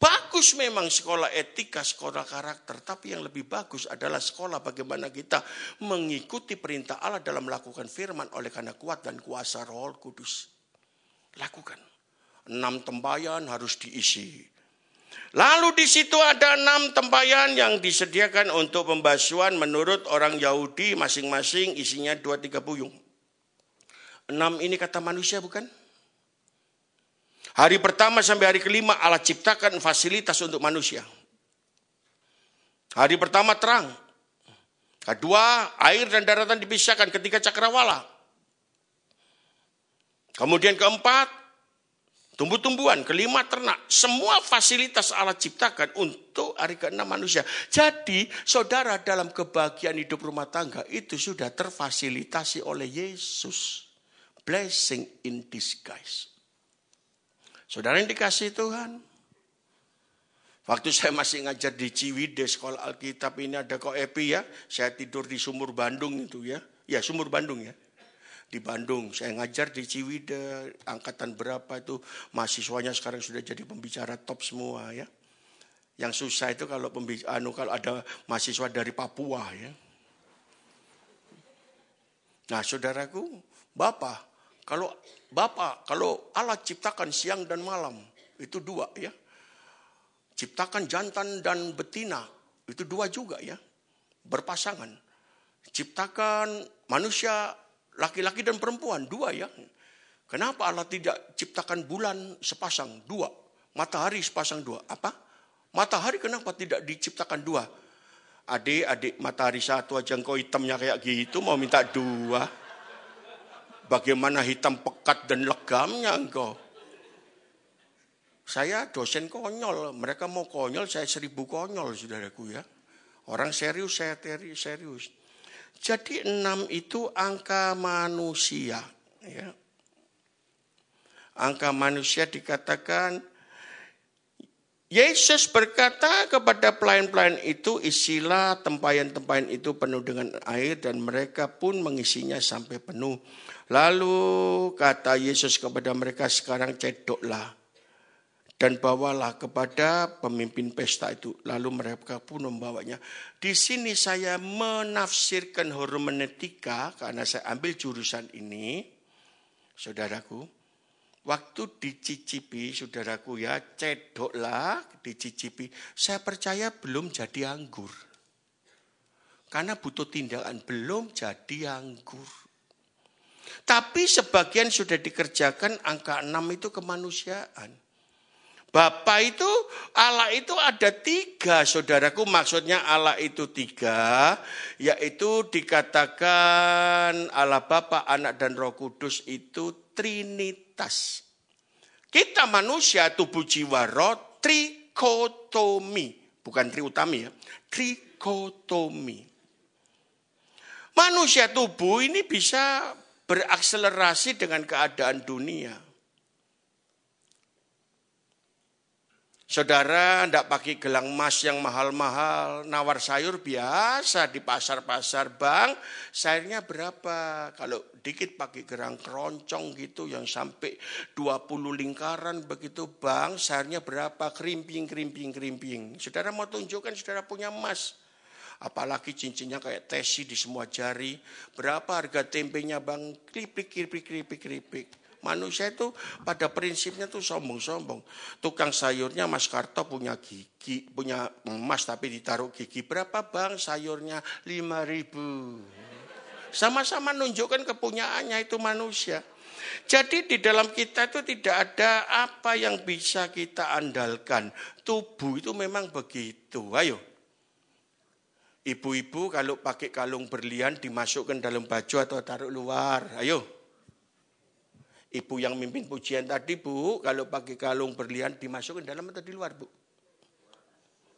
Bagus memang sekolah etika, sekolah karakter, tapi yang lebih bagus adalah sekolah bagaimana kita mengikuti perintah Allah dalam melakukan firman oleh karena kuat dan kuasa Roh Kudus. Lakukan. Enam tembayan harus diisi. Lalu di situ ada enam tempayan yang disediakan untuk pembasuhan menurut orang Yahudi masing-masing isinya dua tiga puyung. Enam ini kata manusia bukan? Hari pertama sampai hari kelima Allah ciptakan fasilitas untuk manusia. Hari pertama terang. Kedua, air dan daratan dipisahkan ketika cakrawala. Kemudian keempat, tumbuh-tumbuhan, kelima ternak, semua fasilitas Allah ciptakan untuk hari keenam manusia. Jadi saudara dalam kebahagiaan hidup rumah tangga itu sudah terfasilitasi oleh Yesus. Blessing in disguise. Saudara yang dikasih Tuhan. Waktu saya masih ngajar di Ciwide sekolah Alkitab ini ada kok Epi ya. Saya tidur di sumur Bandung itu ya. Ya sumur Bandung ya di Bandung. Saya ngajar di Ciwide, angkatan berapa itu mahasiswanya sekarang sudah jadi pembicara top semua ya. Yang susah itu kalau pembicara, anu kalau ada mahasiswa dari Papua ya. Nah, saudaraku, Bapak, kalau Bapak, kalau Allah ciptakan siang dan malam, itu dua ya. Ciptakan jantan dan betina, itu dua juga ya. Berpasangan. Ciptakan manusia Laki-laki dan perempuan, dua ya. Kenapa Allah tidak ciptakan bulan sepasang, dua. Matahari sepasang dua. Apa? Matahari kenapa tidak diciptakan dua? Adik-adik matahari satu aja engkau hitamnya kayak gitu mau minta dua. Bagaimana hitam pekat dan legamnya engkau. Saya dosen konyol, mereka mau konyol, saya seribu konyol saudaraku ya. Orang serius, saya teri serius. Jadi enam itu angka manusia. Ya. Angka manusia dikatakan, Yesus berkata kepada pelayan-pelayan itu, isilah tempayan-tempayan itu penuh dengan air dan mereka pun mengisinya sampai penuh. Lalu kata Yesus kepada mereka, sekarang cedoklah dan bawalah kepada pemimpin pesta itu. Lalu mereka pun membawanya. Di sini saya menafsirkan hormonetika karena saya ambil jurusan ini, saudaraku. Waktu dicicipi, saudaraku ya, cedoklah dicicipi. Saya percaya belum jadi anggur. Karena butuh tindakan, belum jadi anggur. Tapi sebagian sudah dikerjakan, angka 6 itu kemanusiaan Bapa itu, Allah itu ada tiga, saudaraku. Maksudnya Allah itu tiga, yaitu dikatakan Allah Bapa, Anak dan Roh Kudus itu Trinitas. Kita manusia tubuh jiwa roh trikotomi, bukan triutami ya, trikotomi. Manusia tubuh ini bisa berakselerasi dengan keadaan dunia Saudara tidak pakai gelang emas yang mahal-mahal, nawar sayur biasa di pasar-pasar bang, sayurnya berapa? Kalau dikit pakai gerang keroncong gitu yang sampai 20 lingkaran begitu bang, sayurnya berapa? Kerimping, kerimping, kerimping. Saudara mau tunjukkan saudara punya emas. Apalagi cincinnya kayak tesi di semua jari. Berapa harga tempenya bang? Kripik, kripik, kripik, kripik. Manusia itu pada prinsipnya tuh sombong-sombong. Tukang sayurnya Mas Karto punya gigi, punya emas tapi ditaruh gigi. Berapa bang sayurnya? 5000 ribu. Sama-sama nunjukkan kepunyaannya itu manusia. Jadi di dalam kita itu tidak ada apa yang bisa kita andalkan. Tubuh itu memang begitu. Ayo. Ibu-ibu kalau pakai kalung berlian dimasukkan dalam baju atau taruh luar. Ayo. Ibu yang mimpin pujian tadi, Bu, kalau pakai kalung berlian dimasukkan dalam atau di luar, Bu?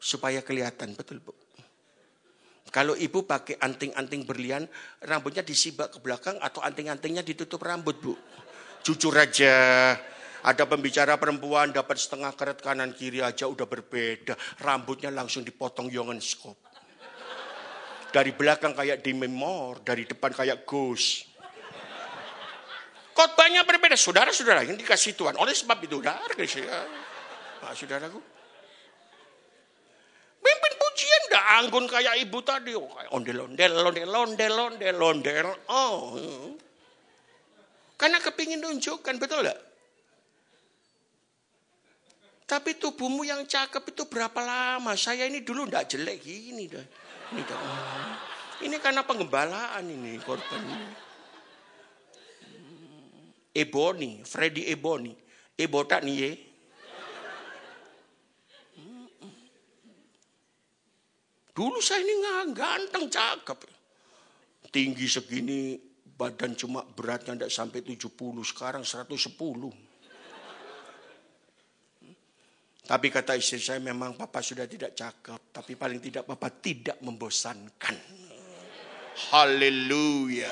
Supaya kelihatan, betul, Bu. Kalau ibu pakai anting-anting berlian, rambutnya disibak ke belakang atau anting-antingnya ditutup rambut, Bu. Jujur aja, ada pembicara perempuan dapat setengah keret kanan kiri aja udah berbeda. Rambutnya langsung dipotong yongen skop. Dari belakang kayak di memor, dari depan kayak ghost. Khotbahnya berbeda. Saudara-saudara yang dikasih Tuhan. Oleh sebab itu, saudara. pak saudaraku. Mimpin pujian dah anggun kayak ibu tadi. Oh, kayak ondel, ondel, ondel, ondel, ondel, ondel. Oh. Karena kepingin tunjukkan, betul gak? Tapi tubuhmu yang cakep itu berapa lama? Saya ini dulu ndak jelek gini dah. Ini, dah. ini karena pengembalaan ini korban. ini. Ebony, Freddy Ebony. Ebota nih ye. Dulu saya ini nggak ganteng, cakep. Tinggi segini, badan cuma beratnya tidak sampai 70, sekarang 110. Tapi kata istri saya memang papa sudah tidak cakep, tapi paling tidak papa tidak membosankan. Haleluya.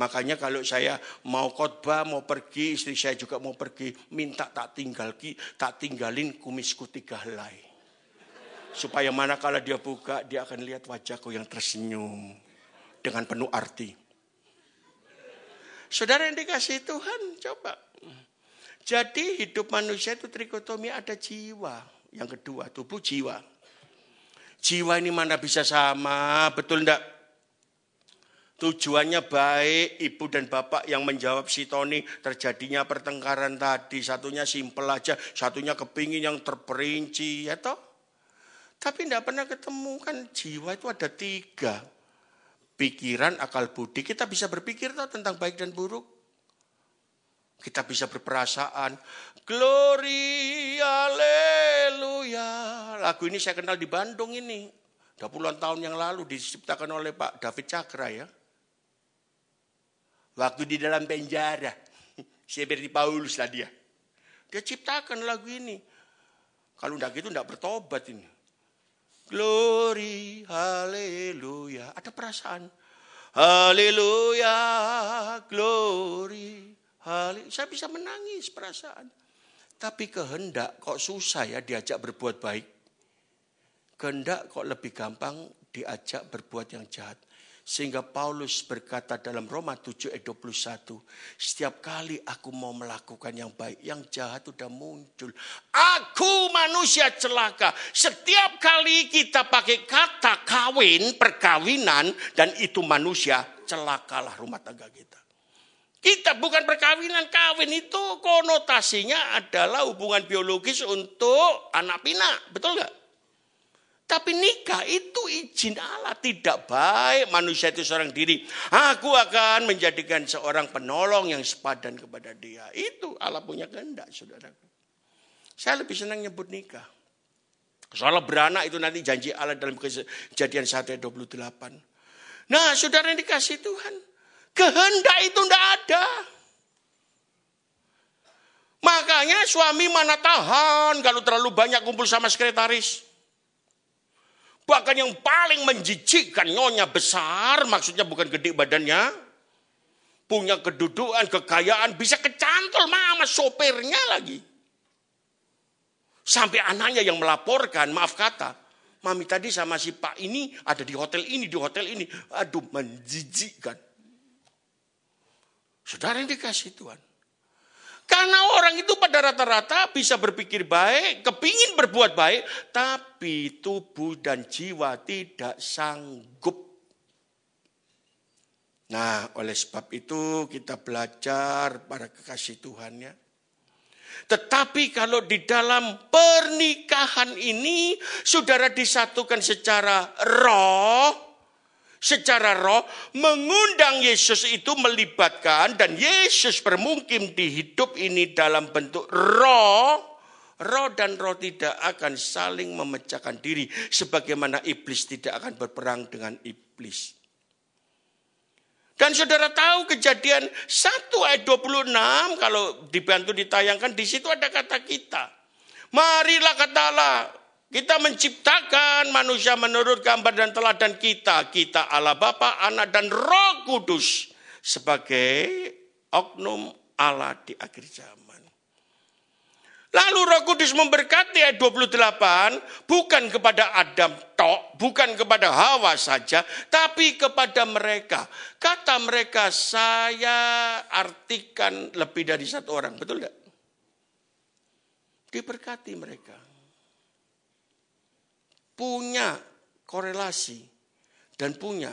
Makanya kalau saya mau khotbah, mau pergi, istri saya juga mau pergi, minta tak tinggal ki, tak tinggalin kumisku tiga helai. Supaya mana manakala dia buka, dia akan lihat wajahku yang tersenyum dengan penuh arti. Saudara yang dikasih Tuhan, coba. Jadi hidup manusia itu trikotomi ada jiwa. Yang kedua, tubuh jiwa. Jiwa ini mana bisa sama, betul enggak? Tujuannya baik, ibu dan bapak yang menjawab si Tony terjadinya pertengkaran tadi. Satunya simpel aja, satunya kepingin yang terperinci, ya toh. Tapi tidak pernah ketemu kan jiwa itu ada tiga. Pikiran, akal budi, kita bisa berpikir toh tentang baik dan buruk. Kita bisa berperasaan, glory, haleluya. Lagu ini saya kenal di Bandung ini. Dua puluhan tahun yang lalu diciptakan oleh Pak David Cakra ya. Waktu di dalam penjara. Seperti [LAUGHS] Paulus lah dia. Dia ciptakan lagu ini. Kalau tidak gitu tidak bertobat ini. Glory, haleluya. Ada perasaan. Haleluya, glory, haleluya. Saya bisa menangis perasaan. Tapi kehendak kok susah ya diajak berbuat baik. Kehendak kok lebih gampang diajak berbuat yang jahat. Sehingga Paulus berkata dalam Roma 7 ayat 21, setiap kali aku mau melakukan yang baik, yang jahat sudah muncul. Aku manusia celaka. Setiap kali kita pakai kata kawin, perkawinan, dan itu manusia, celakalah rumah tangga kita. Kita bukan perkawinan, kawin itu konotasinya adalah hubungan biologis untuk anak pinak, betul gak? Tapi nikah itu izin Allah tidak baik manusia itu seorang diri. Aku akan menjadikan seorang penolong yang sepadan kepada dia. Itu Allah punya kehendak saudara. Saya lebih senang nyebut nikah. Soalnya beranak itu nanti janji Allah dalam kejadian 1 28. Nah saudara yang dikasih Tuhan. Kehendak itu tidak ada. Makanya suami mana tahan kalau terlalu banyak kumpul sama sekretaris. Bahkan yang paling menjijikkan nyonya besar, maksudnya bukan gede badannya, punya kedudukan, kekayaan, bisa kecantol mama sopirnya lagi. Sampai anaknya yang melaporkan, maaf kata, mami tadi sama si pak ini ada di hotel ini, di hotel ini. Aduh, menjijikkan. Saudara yang dikasih Tuhan. Karena orang itu pada rata-rata bisa berpikir baik, kepingin berbuat baik, tapi tubuh dan jiwa tidak sanggup. Nah, oleh sebab itu kita belajar pada kekasih Tuhannya. Tetapi kalau di dalam pernikahan ini saudara disatukan secara roh, secara roh mengundang Yesus itu melibatkan dan Yesus bermungkin di hidup ini dalam bentuk roh roh dan roh tidak akan saling memecahkan diri sebagaimana iblis tidak akan berperang dengan iblis. Dan saudara tahu kejadian 1 ayat 26 kalau dibantu ditayangkan di situ ada kata kita. Marilah katalah kita menciptakan manusia menurut gambar dan teladan kita. Kita Allah Bapa, Anak dan Roh Kudus sebagai oknum Allah di akhir zaman. Lalu Roh Kudus memberkati ayat 28 bukan kepada Adam tok, bukan kepada Hawa saja, tapi kepada mereka. Kata mereka saya artikan lebih dari satu orang, betul tidak? Diberkati mereka punya korelasi dan punya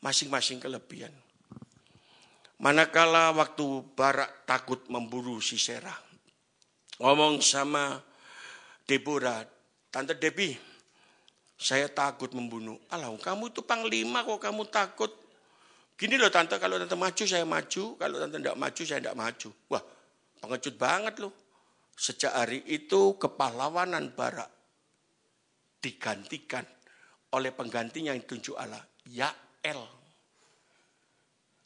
masing-masing kelebihan. Manakala waktu Barak takut memburu si Sarah, Ngomong sama Deborah, Tante Debbie, saya takut membunuh. Alah, kamu itu panglima kok kamu takut. Gini loh Tante, kalau Tante maju saya maju, kalau Tante tidak maju saya tidak maju. Wah, pengecut banget loh. Sejak hari itu kepahlawanan Barak digantikan oleh penggantinya yang ditunjuk Allah, Yael.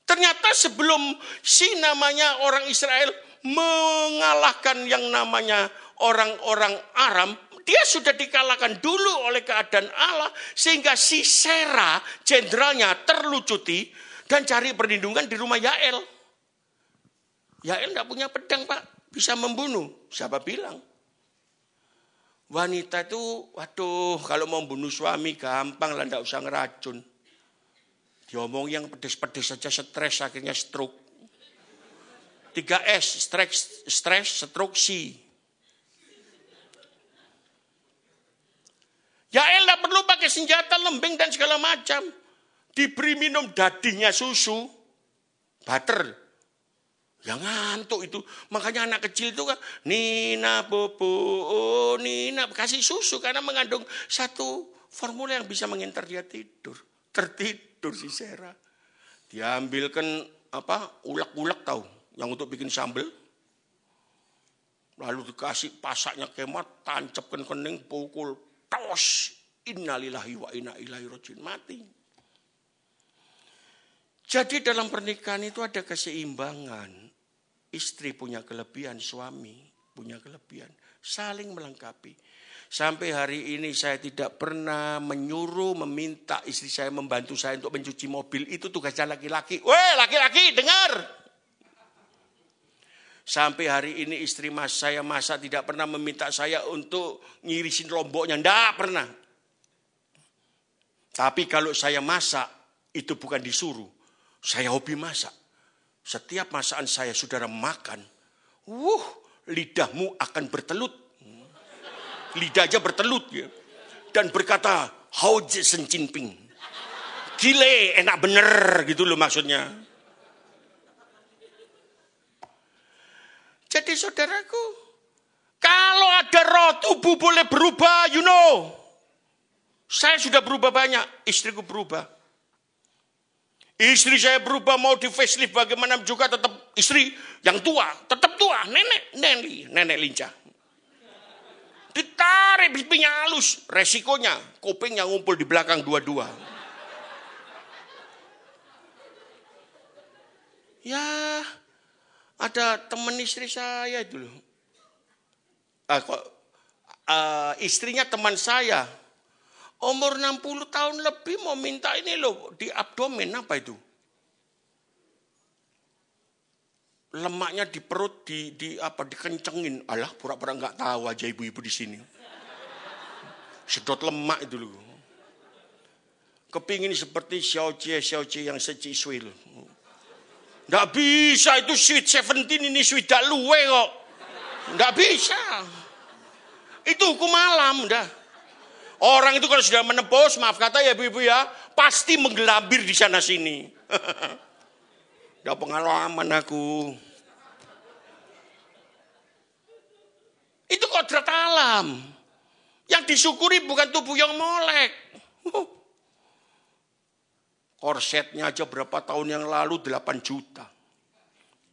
Ternyata sebelum si namanya orang Israel mengalahkan yang namanya orang-orang Aram, dia sudah dikalahkan dulu oleh keadaan Allah sehingga si Sera jenderalnya terlucuti dan cari perlindungan di rumah Yael. Yael tidak punya pedang pak, bisa membunuh. Siapa bilang? Wanita itu, waduh, kalau mau bunuh suami gampang lah, tidak usah ngeracun. Diomong yang pedes-pedes saja stres, akhirnya stroke. 3S, stres, stres, stroke, C. Ya elah perlu pakai senjata lembing dan segala macam. Diberi minum dadinya susu, butter, Ya ngantuk itu. Makanya anak kecil itu kan Nina Bobo, oh, Nina kasih susu karena mengandung satu formula yang bisa menginter dia tidur. Tertidur si Sarah. Diambilkan apa? Ulek-ulek tahu yang untuk bikin sambel. Lalu dikasih pasaknya kemat, tancepkan kening, pukul, tos. Innalillahi wa inna ilaihi rajiun mati. Jadi dalam pernikahan itu ada keseimbangan. Istri punya kelebihan, suami punya kelebihan. Saling melengkapi. Sampai hari ini saya tidak pernah menyuruh, meminta istri saya membantu saya untuk mencuci mobil. Itu tugasnya laki-laki. Weh laki-laki dengar. Sampai hari ini istri mas saya masa tidak pernah meminta saya untuk ngirisin lomboknya. Tidak pernah. Tapi kalau saya masak, itu bukan disuruh. Saya hobi masak. Setiap masakan saya saudara makan, wuh, lidahmu akan bertelut. lidah aja bertelut ya. Dan berkata, Hauji Sen Jinping. Gile, enak bener gitu loh maksudnya. Jadi saudaraku, kalau ada roh tubuh boleh berubah, you know. Saya sudah berubah banyak, istriku berubah. Istri saya berubah mau di facelift bagaimana juga tetap istri yang tua, tetap tua, nenek, nenek, nenek lincah. Ditarik pipinya halus, resikonya kuping yang ngumpul di belakang dua-dua. Ya, ada teman istri saya dulu. Uh, uh, istrinya teman saya, Umur 60 tahun lebih mau minta ini loh di abdomen apa itu? Lemaknya di perut di, di apa dikencengin. Alah pura-pura nggak tahu aja ibu-ibu di sini. Sedot lemak itu loh. Kepingin seperti Xiao Jie, Xiao Jie yang seci swil. Nggak bisa itu sweet 17 ini sweet dak luwe kok. Nggak bisa. Itu hukum malam dah. Orang itu kalau sudah menepus, maaf kata ya ibu-ibu ya, pasti menggelambir di sana sini. [LAUGHS] Gak pengalaman aku. Itu kodrat alam. Yang disyukuri bukan tubuh yang molek. Korsetnya aja berapa tahun yang lalu 8 juta.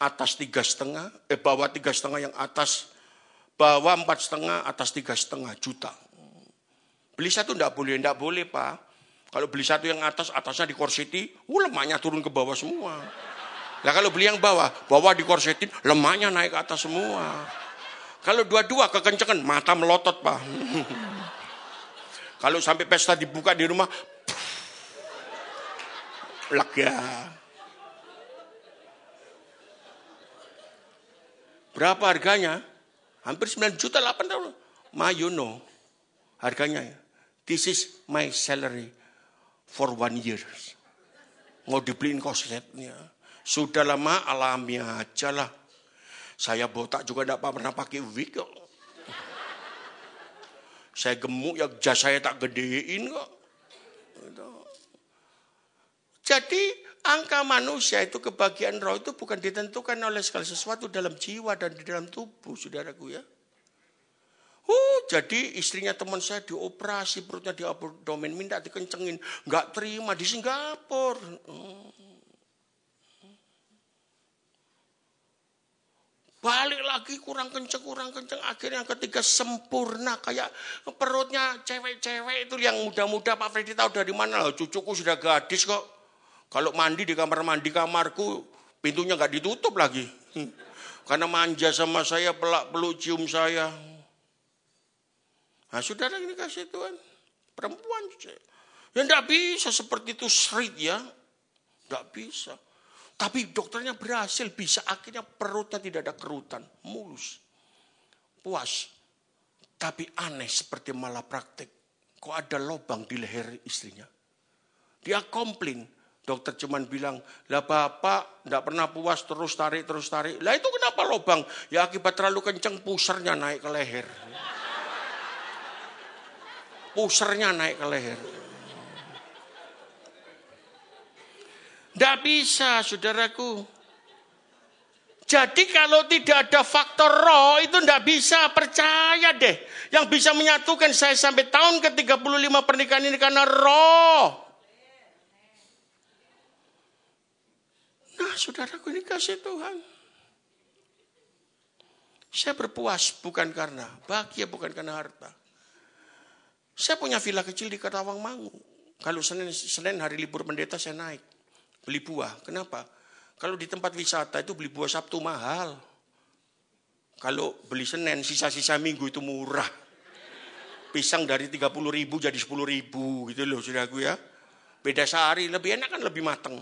Atas tiga setengah, eh bawah tiga setengah yang atas, bawah empat setengah, atas tiga setengah juta. Beli satu enggak boleh, enggak boleh Pak. Kalau beli satu yang atas, atasnya di korseti, uh, lemaknya turun ke bawah semua. Nah kalau beli yang bawah, bawah di korsetin, lemaknya naik ke atas semua. Kalau dua-dua kekencengan, mata melotot pak. kalau sampai pesta dibuka di rumah, lega. Berapa harganya? Hampir 9 juta 8 tahun. Mayuno harganya ya. This is my salary for one year. Mau dibeliin kosletnya. Sudah lama alami aja lah. Saya botak juga tidak pernah pakai wig kok. Saya gemuk ya jas saya tak gedein kok. Gitu. Jadi angka manusia itu kebahagiaan roh itu bukan ditentukan oleh segala sesuatu dalam jiwa dan di dalam tubuh saudaraku ya jadi istrinya teman saya dioperasi perutnya di abdomen minta dikencengin, nggak terima di Singapura. Hmm. Balik lagi kurang kenceng, kurang kenceng. Akhirnya yang ketiga sempurna. Kayak perutnya cewek-cewek itu yang muda-muda Pak Freddy tahu dari mana. Cucuku sudah gadis kok. Kalau mandi di kamar mandi kamarku, pintunya nggak ditutup lagi. Hmm. Karena manja sama saya, pelak peluk cium saya. Nah, saudara ini kasih Tuhan, perempuan. yang enggak bisa seperti itu serit ya. Enggak bisa. Tapi dokternya berhasil, bisa akhirnya perutnya tidak ada kerutan, mulus. Puas. Tapi aneh seperti malah praktek. Kok ada lobang di leher istrinya? Dia komplain. Dokter cuman bilang, lah bapak enggak pernah puas terus tarik, terus tarik. Lah itu kenapa lobang? Ya akibat terlalu kenceng pusernya naik ke leher pusernya naik ke leher. Tidak bisa, saudaraku. Jadi kalau tidak ada faktor roh itu tidak bisa percaya deh. Yang bisa menyatukan saya sampai tahun ke-35 pernikahan ini karena roh. Nah saudaraku ini kasih Tuhan. Saya berpuas bukan karena bahagia, bukan karena harta. Saya punya villa kecil di Karawang Mangu. Kalau Senin, Senin hari libur pendeta saya naik. Beli buah. Kenapa? Kalau di tempat wisata itu beli buah Sabtu mahal. Kalau beli Senin sisa-sisa minggu itu murah. Pisang dari 30 ribu jadi 10 ribu gitu loh sudah gue ya. Beda sehari lebih enak kan lebih mateng.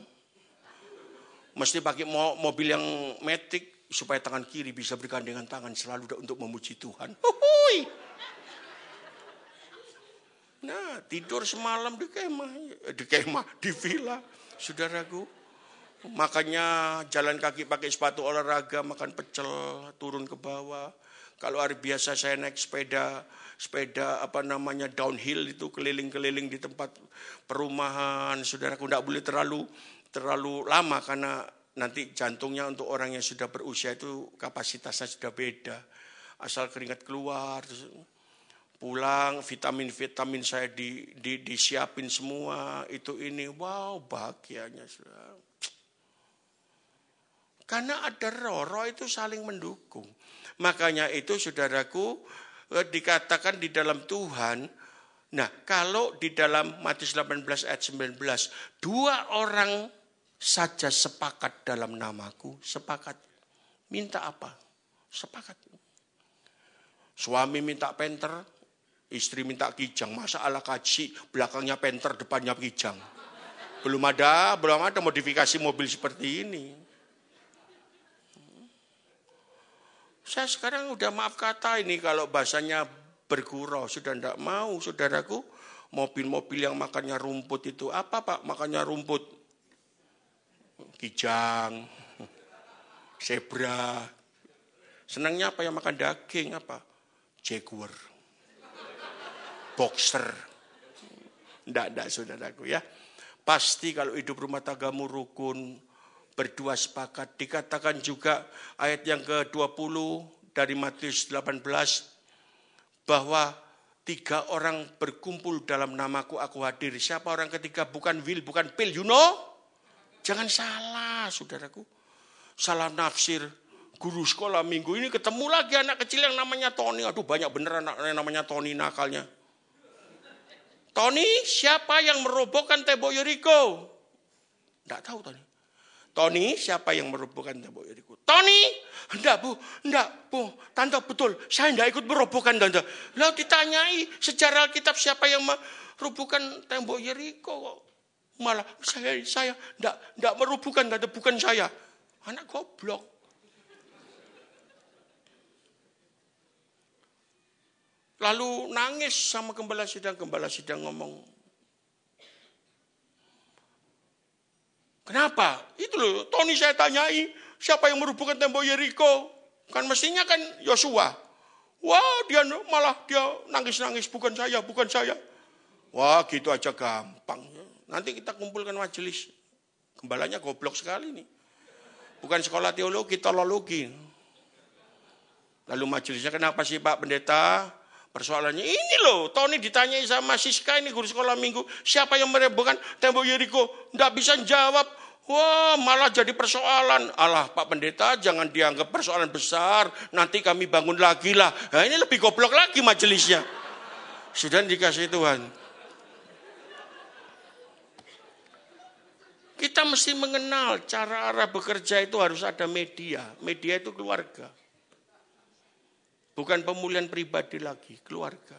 Mesti pakai mobil yang metik supaya tangan kiri bisa bergandengan tangan selalu untuk memuji Tuhan. Hui. Nah, tidur semalam di kemah, eh, di kemah, di villa, saudaraku. Makanya jalan kaki pakai sepatu olahraga, makan pecel, turun ke bawah. Kalau hari biasa saya naik sepeda, sepeda apa namanya downhill itu keliling-keliling di tempat perumahan, saudaraku tidak boleh terlalu terlalu lama karena nanti jantungnya untuk orang yang sudah berusia itu kapasitasnya sudah beda. Asal keringat keluar, pulang vitamin-vitamin saya di, di, disiapin semua itu ini wow bahagianya saudara. Karena ada roro itu saling mendukung. Makanya itu saudaraku eh, dikatakan di dalam Tuhan. Nah kalau di dalam Matius 18 ayat 19. Dua orang saja sepakat dalam namaku. Sepakat. Minta apa? Sepakat. Suami minta penter, Istri minta kijang, masa ala kaji, belakangnya penter, depannya kijang. Belum ada, belum ada modifikasi mobil seperti ini. Saya sekarang udah maaf kata ini kalau bahasanya bergurau, sudah tidak mau saudaraku. Mobil-mobil yang makannya rumput itu apa pak makannya rumput? Kijang, zebra. Senangnya apa yang makan daging apa? Jaguar boxer. Tidak, tidak saudaraku ya. Pasti kalau hidup rumah tanggamu rukun, berdua sepakat. Dikatakan juga ayat yang ke-20 dari Matius 18 bahwa tiga orang berkumpul dalam namaku aku hadir. Siapa orang ketiga? Bukan will, bukan pil. You know? Jangan salah, saudaraku. Salah nafsir. Guru sekolah minggu ini ketemu lagi anak kecil yang namanya Tony. Aduh banyak bener anak yang namanya Tony nakalnya. Tony, siapa yang merobohkan tembok Yeriko? Tidak tahu Tony. Tony, siapa yang merobohkan tembok Yeriko? Tony, enggak bu, enggak bu, tante betul, saya tidak ikut merobohkan tante. Lalu ditanyai sejarah Alkitab siapa yang merobohkan tembok Yeriko? Malah saya, saya enggak, enggak merobohkan tante, bukan saya. Anak goblok. Lalu nangis sama gembala sidang, gembala sidang ngomong. Kenapa? Itu loh, Tony saya tanyai, siapa yang merubuhkan tembok Yeriko? Kan mestinya kan Yosua. Wah, dia malah dia nangis-nangis, bukan saya, bukan saya. Wah, gitu aja gampang. Nanti kita kumpulkan majelis. Gembalanya goblok sekali nih. Bukan sekolah teologi, teologi. Lalu majelisnya kenapa sih Pak Pendeta? Persoalannya ini loh, Tony ditanya sama Siska ini guru sekolah minggu, siapa yang merebohkan tembok Yeriko? Tidak bisa jawab. Wah, malah jadi persoalan. Allah, Pak Pendeta, jangan dianggap persoalan besar. Nanti kami bangun lagi lah. Nah, ini lebih goblok lagi majelisnya. Sudah dikasih Tuhan. Kita mesti mengenal cara arah bekerja itu harus ada media. Media itu keluarga. Bukan pemulihan pribadi lagi, keluarga.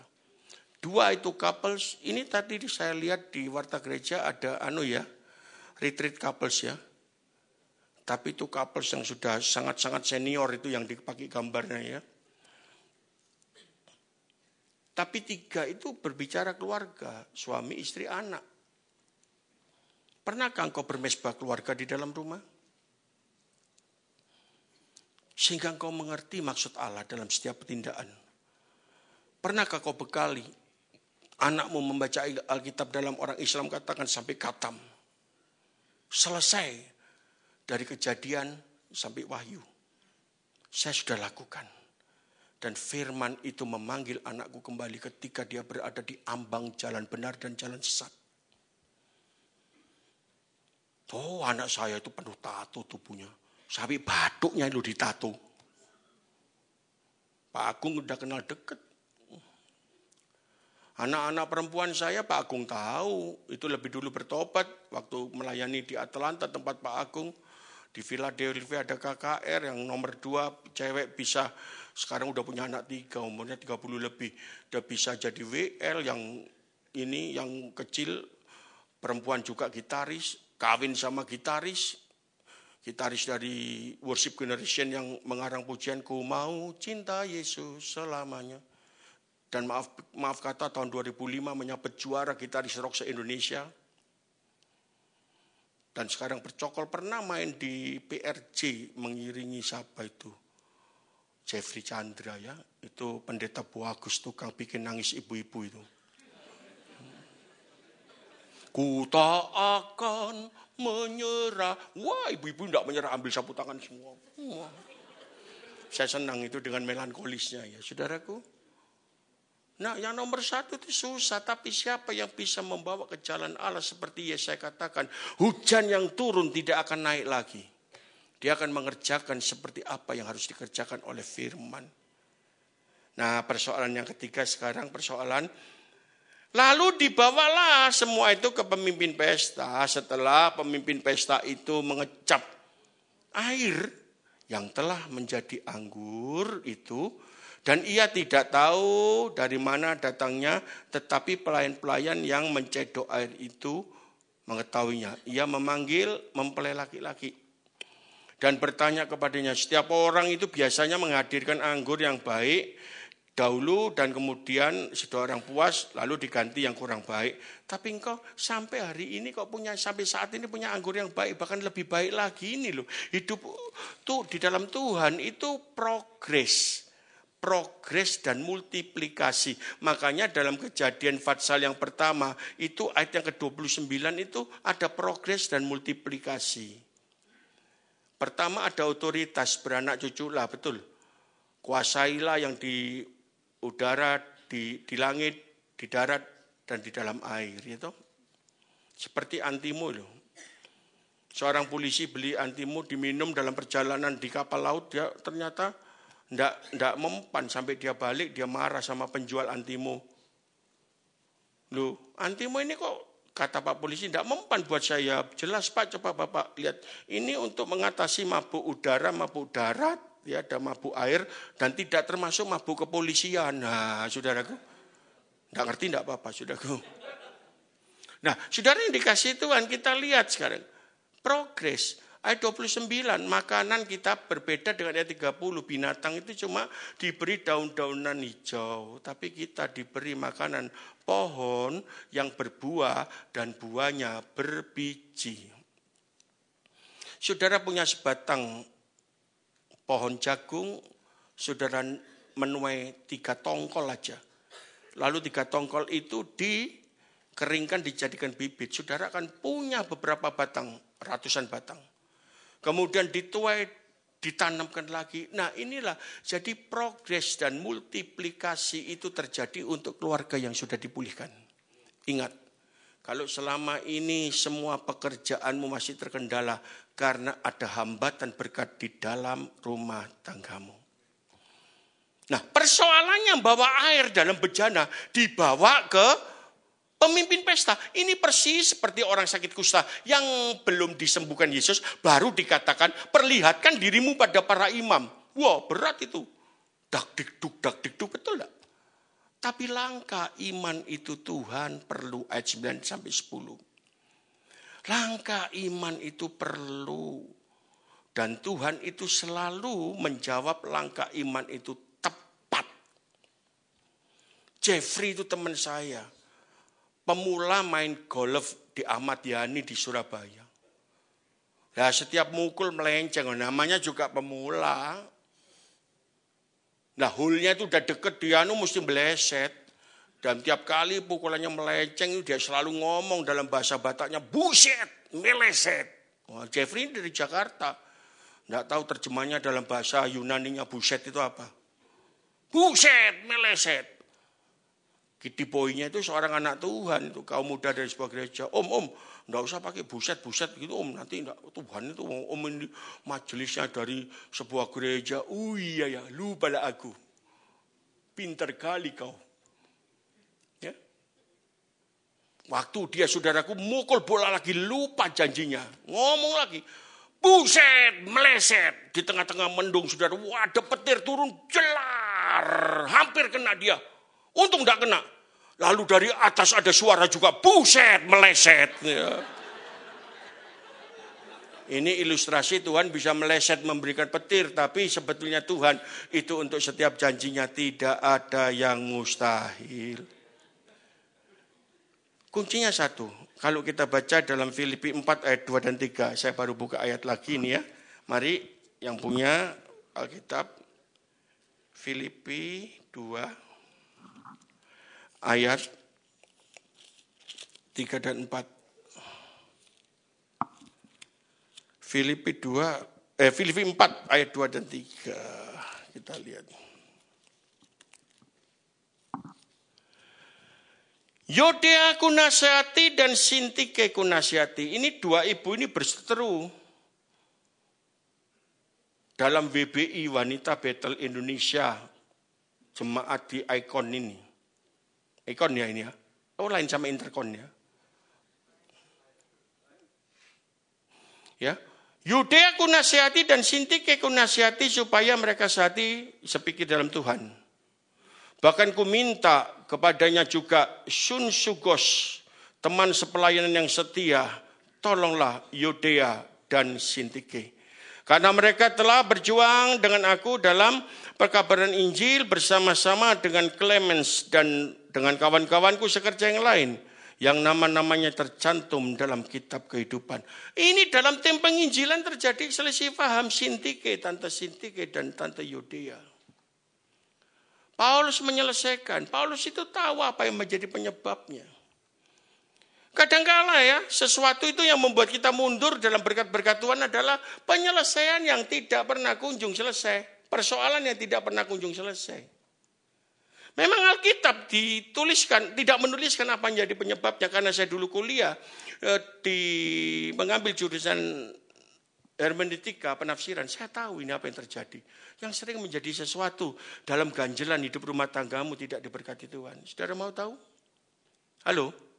Dua itu couples, ini tadi saya lihat di Warta Gereja ada anu ya, retreat couples ya. Tapi itu couples yang sudah sangat-sangat senior itu yang dipakai gambarnya ya. Tapi tiga itu berbicara keluarga, suami, istri, anak. Pernahkah engkau bermesbah keluarga di dalam rumah? Sehingga engkau mengerti maksud Allah dalam setiap tindakan. Pernahkah kau bekali anakmu membaca Alkitab dalam orang Islam katakan sampai katam. Selesai dari kejadian sampai wahyu. Saya sudah lakukan. Dan firman itu memanggil anakku kembali ketika dia berada di ambang jalan benar dan jalan sesat. Oh anak saya itu penuh tato tubuhnya. Sapi batuknya itu ditato. Pak Agung udah kenal deket. Anak-anak perempuan saya Pak Agung tahu, itu lebih dulu bertobat waktu melayani di Atlanta tempat Pak Agung. Di Villa Philadelphia ada KKR yang nomor dua cewek bisa sekarang udah punya anak tiga umurnya 30 lebih udah bisa jadi WL yang ini yang kecil perempuan juga gitaris kawin sama gitaris Gitaris dari Worship Generation yang mengarang pujian Ku Mau Cinta Yesus Selamanya. Dan maaf, maaf kata tahun 2005 menyabet juara gitaris rock se-Indonesia. Dan sekarang bercokol pernah main di PRJ mengiringi siapa itu. Jeffrey Chandra ya, itu pendeta Bu Agus tukang bikin nangis ibu-ibu itu. Ku tak akan menyerah. Wah, ibu-ibu tidak menyerah, ambil sapu tangan semua. Wah. Saya senang itu dengan melankolisnya ya, saudaraku. Nah, yang nomor satu itu susah, tapi siapa yang bisa membawa ke jalan Allah seperti ya saya katakan, hujan yang turun tidak akan naik lagi. Dia akan mengerjakan seperti apa yang harus dikerjakan oleh firman. Nah, persoalan yang ketiga sekarang persoalan Lalu dibawalah semua itu ke pemimpin pesta. Setelah pemimpin pesta itu mengecap air yang telah menjadi anggur itu dan ia tidak tahu dari mana datangnya tetapi pelayan-pelayan yang mencedok air itu mengetahuinya. Ia memanggil mempelai laki-laki dan bertanya kepadanya, setiap orang itu biasanya menghadirkan anggur yang baik dahulu dan kemudian sudah orang puas lalu diganti yang kurang baik. Tapi engkau sampai hari ini kok punya sampai saat ini punya anggur yang baik bahkan lebih baik lagi ini loh. Hidup tuh di dalam Tuhan itu progres progres dan multiplikasi. Makanya dalam kejadian Fatsal yang pertama itu ayat yang ke-29 itu ada progres dan multiplikasi. Pertama ada otoritas beranak cuculah, betul. Kuasailah yang di udara, di, di langit, di darat, dan di dalam air. Gitu. Seperti antimo loh. Seorang polisi beli antimo diminum dalam perjalanan di kapal laut, dia ternyata ndak ndak mempan sampai dia balik dia marah sama penjual antimo Lu, antimo ini kok kata Pak polisi ndak mempan buat saya. Jelas Pak, coba Bapak lihat. Ini untuk mengatasi mabuk udara, mabuk darat ya ada mabuk air dan tidak termasuk mabuk kepolisian. Nah, saudaraku, tidak ngerti tidak apa-apa, saudaraku. Nah, saudara yang dikasih Tuhan, kita lihat sekarang. Progres. Ayat 29, makanan kita berbeda dengan ayat 30. Binatang itu cuma diberi daun-daunan hijau. Tapi kita diberi makanan pohon yang berbuah dan buahnya berbiji. Saudara punya sebatang pohon jagung, saudara menuai tiga tongkol aja. Lalu tiga tongkol itu dikeringkan dijadikan bibit. Saudara akan punya beberapa batang, ratusan batang. Kemudian dituai, ditanamkan lagi. Nah inilah, jadi progres dan multiplikasi itu terjadi untuk keluarga yang sudah dipulihkan. Ingat, kalau selama ini semua pekerjaanmu masih terkendala karena ada hambatan berkat di dalam rumah tanggamu. Nah persoalannya bawa air dalam bejana dibawa ke pemimpin pesta. Ini persis seperti orang sakit kusta yang belum disembuhkan Yesus baru dikatakan perlihatkan dirimu pada para imam. Wah wow, berat itu. Dak dik duk dak dik duk betul tak? Tapi langkah iman itu Tuhan perlu ayat 9 sampai 10. Langkah iman itu perlu dan Tuhan itu selalu menjawab langkah iman itu tepat. Jeffrey itu teman saya. Pemula main golf di Ahmad Yani di Surabaya. Nah, setiap mukul melenceng, namanya juga pemula. Nah hulnya itu udah deket dia nu mesti meleset. Dan tiap kali pukulannya melenceng dia selalu ngomong dalam bahasa Bataknya buset, meleset. Wah, Jeffrey dari Jakarta. Nggak tahu terjemahnya dalam bahasa Yunani nya buset itu apa. Buset, meleset. Kiti Boynya itu seorang anak Tuhan, itu kaum muda dari sebuah gereja. Om, om, Nggak usah pakai buset-buset gitu om. Nanti enggak, Tuhan itu om ini majelisnya dari sebuah gereja. Oh iya ya, lu pada aku. Pinter kali kau. Ya. Waktu dia saudaraku mukul bola lagi lupa janjinya. Ngomong lagi. Buset, meleset. Di tengah-tengah mendung saudara. Wah, ada petir turun jelar. Hampir kena dia. Untung enggak kena. Lalu dari atas ada suara juga, buset, meleset. Ya. Ini ilustrasi Tuhan bisa meleset memberikan petir, tapi sebetulnya Tuhan itu untuk setiap janjinya tidak ada yang mustahil. Kuncinya satu, kalau kita baca dalam Filipi 4 ayat 2 dan 3, saya baru buka ayat lagi ini ya. Mari yang punya Alkitab, Filipi 2 ayat 3 dan 4. Filipi 2 eh Filipi 4 ayat 2 dan 3. Kita lihat. Yodea aku nasihati dan Sintike aku nasihati. Ini dua ibu ini berseteru. Dalam WBI Wanita Battle Indonesia. Jemaat di ikon ini ikon ya ini ya. Oh lain sama interkon ya. Ya. Yudea ku nasihati dan Sintike ku nasihati supaya mereka sehati sepikir dalam Tuhan. Bahkan ku minta kepadanya juga Sun Sugos, teman sepelayanan yang setia, tolonglah Yudea dan Sintike karena mereka telah berjuang dengan aku dalam perkabaran Injil bersama-sama dengan Clemens dan dengan kawan-kawanku sekerja yang lain yang nama-namanya tercantum dalam kitab kehidupan. Ini dalam tim penginjilan terjadi selisih faham Sintike, Tante Sintike dan Tante Yudea. Paulus menyelesaikan. Paulus itu tahu apa yang menjadi penyebabnya. Kadangkala ya, sesuatu itu yang membuat kita mundur dalam berkat-berkat Tuhan adalah penyelesaian yang tidak pernah kunjung selesai. Persoalan yang tidak pernah kunjung selesai. Memang Alkitab dituliskan, tidak menuliskan apa yang jadi penyebabnya. Karena saya dulu kuliah eh, di mengambil jurusan hermeneutika penafsiran, saya tahu ini apa yang terjadi. Yang sering menjadi sesuatu dalam ganjelan hidup rumah tanggamu tidak diberkati Tuhan. Saudara mau tahu? Halo?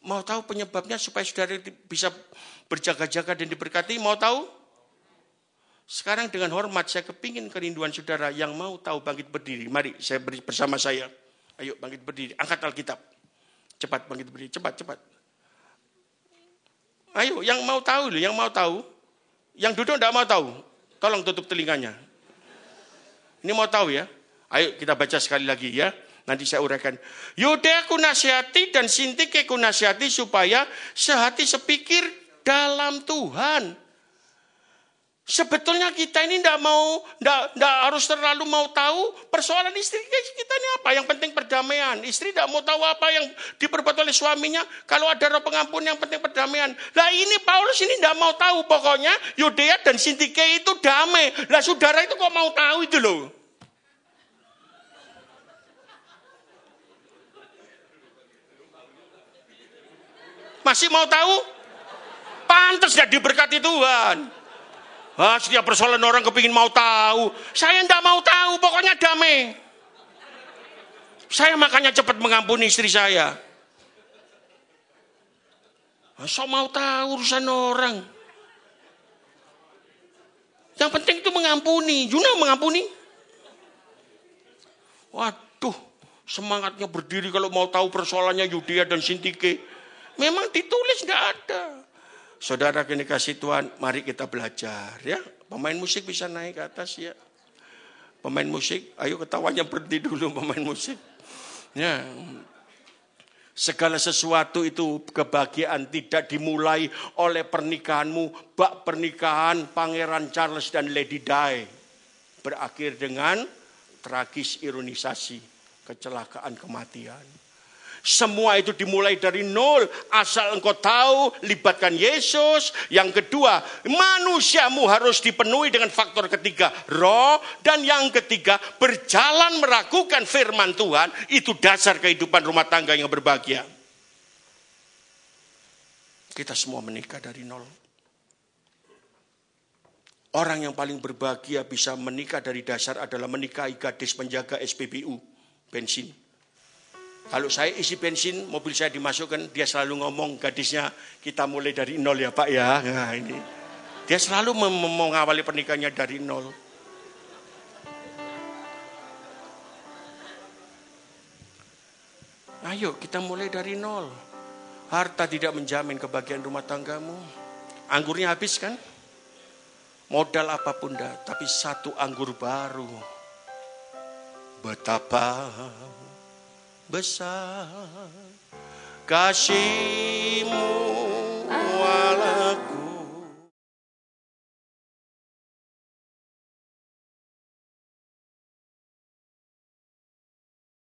Mau tahu penyebabnya supaya saudara bisa berjaga-jaga dan diberkati? Mau tahu? Sekarang dengan hormat saya kepingin kerinduan saudara yang mau tahu bangkit berdiri. Mari saya beri bersama saya. Ayo bangkit berdiri. Angkat Alkitab. Cepat bangkit berdiri. Cepat, cepat. Ayo, yang mau tahu loh, yang mau tahu. Yang duduk tidak mau tahu. Tolong tutup telinganya. Ini mau tahu ya. Ayo kita baca sekali lagi ya. Nanti saya uraikan. Yudha aku nasihati dan Sintike aku nasihati supaya sehati sepikir dalam Tuhan. Sebetulnya kita ini tidak mau, tidak harus terlalu mau tahu persoalan istri kita ini apa. Yang penting perdamaian. Istri tidak mau tahu apa yang diperbuat oleh suaminya. Kalau ada roh pengampun yang penting perdamaian. Lah ini Paulus ini tidak mau tahu. Pokoknya Yudea dan Sintike itu damai. Lah saudara itu kok mau tahu itu loh. Masih mau tahu? Pantas tidak diberkati Tuhan. Ah, setiap persoalan orang kepingin mau tahu. Saya tidak mau tahu, pokoknya damai. Saya makanya cepat mengampuni istri saya. Masa ah, mau tahu urusan orang? Yang penting itu mengampuni. Juna mengampuni. Waduh, semangatnya berdiri kalau mau tahu persoalannya Yudia dan Sintike. Memang ditulis nggak ada. Saudara kini kasih Tuhan, mari kita belajar ya. Pemain musik bisa naik ke atas ya. Pemain musik, ayo ketawanya berhenti dulu pemain musik. Ya. Segala sesuatu itu kebahagiaan tidak dimulai oleh pernikahanmu. Bak pernikahan Pangeran Charles dan Lady Di berakhir dengan tragis ironisasi kecelakaan kematian. Semua itu dimulai dari nol. Asal engkau tahu, libatkan Yesus. Yang kedua, manusiamu harus dipenuhi dengan faktor ketiga, roh. Dan yang ketiga, berjalan meragukan firman Tuhan. Itu dasar kehidupan rumah tangga yang berbahagia. Kita semua menikah dari nol. Orang yang paling berbahagia bisa menikah dari dasar adalah menikahi gadis penjaga SPBU, bensin. Kalau saya isi bensin, mobil saya dimasukkan, dia selalu ngomong, gadisnya kita mulai dari nol ya Pak ya. Nah ini. Dia selalu mengawali pernikahannya dari nol. Ayo kita mulai dari nol. Harta tidak menjamin kebahagiaan rumah tanggamu. Anggurnya habis kan? Modal apapun dah, tapi satu anggur baru. Betapa besar kasihmu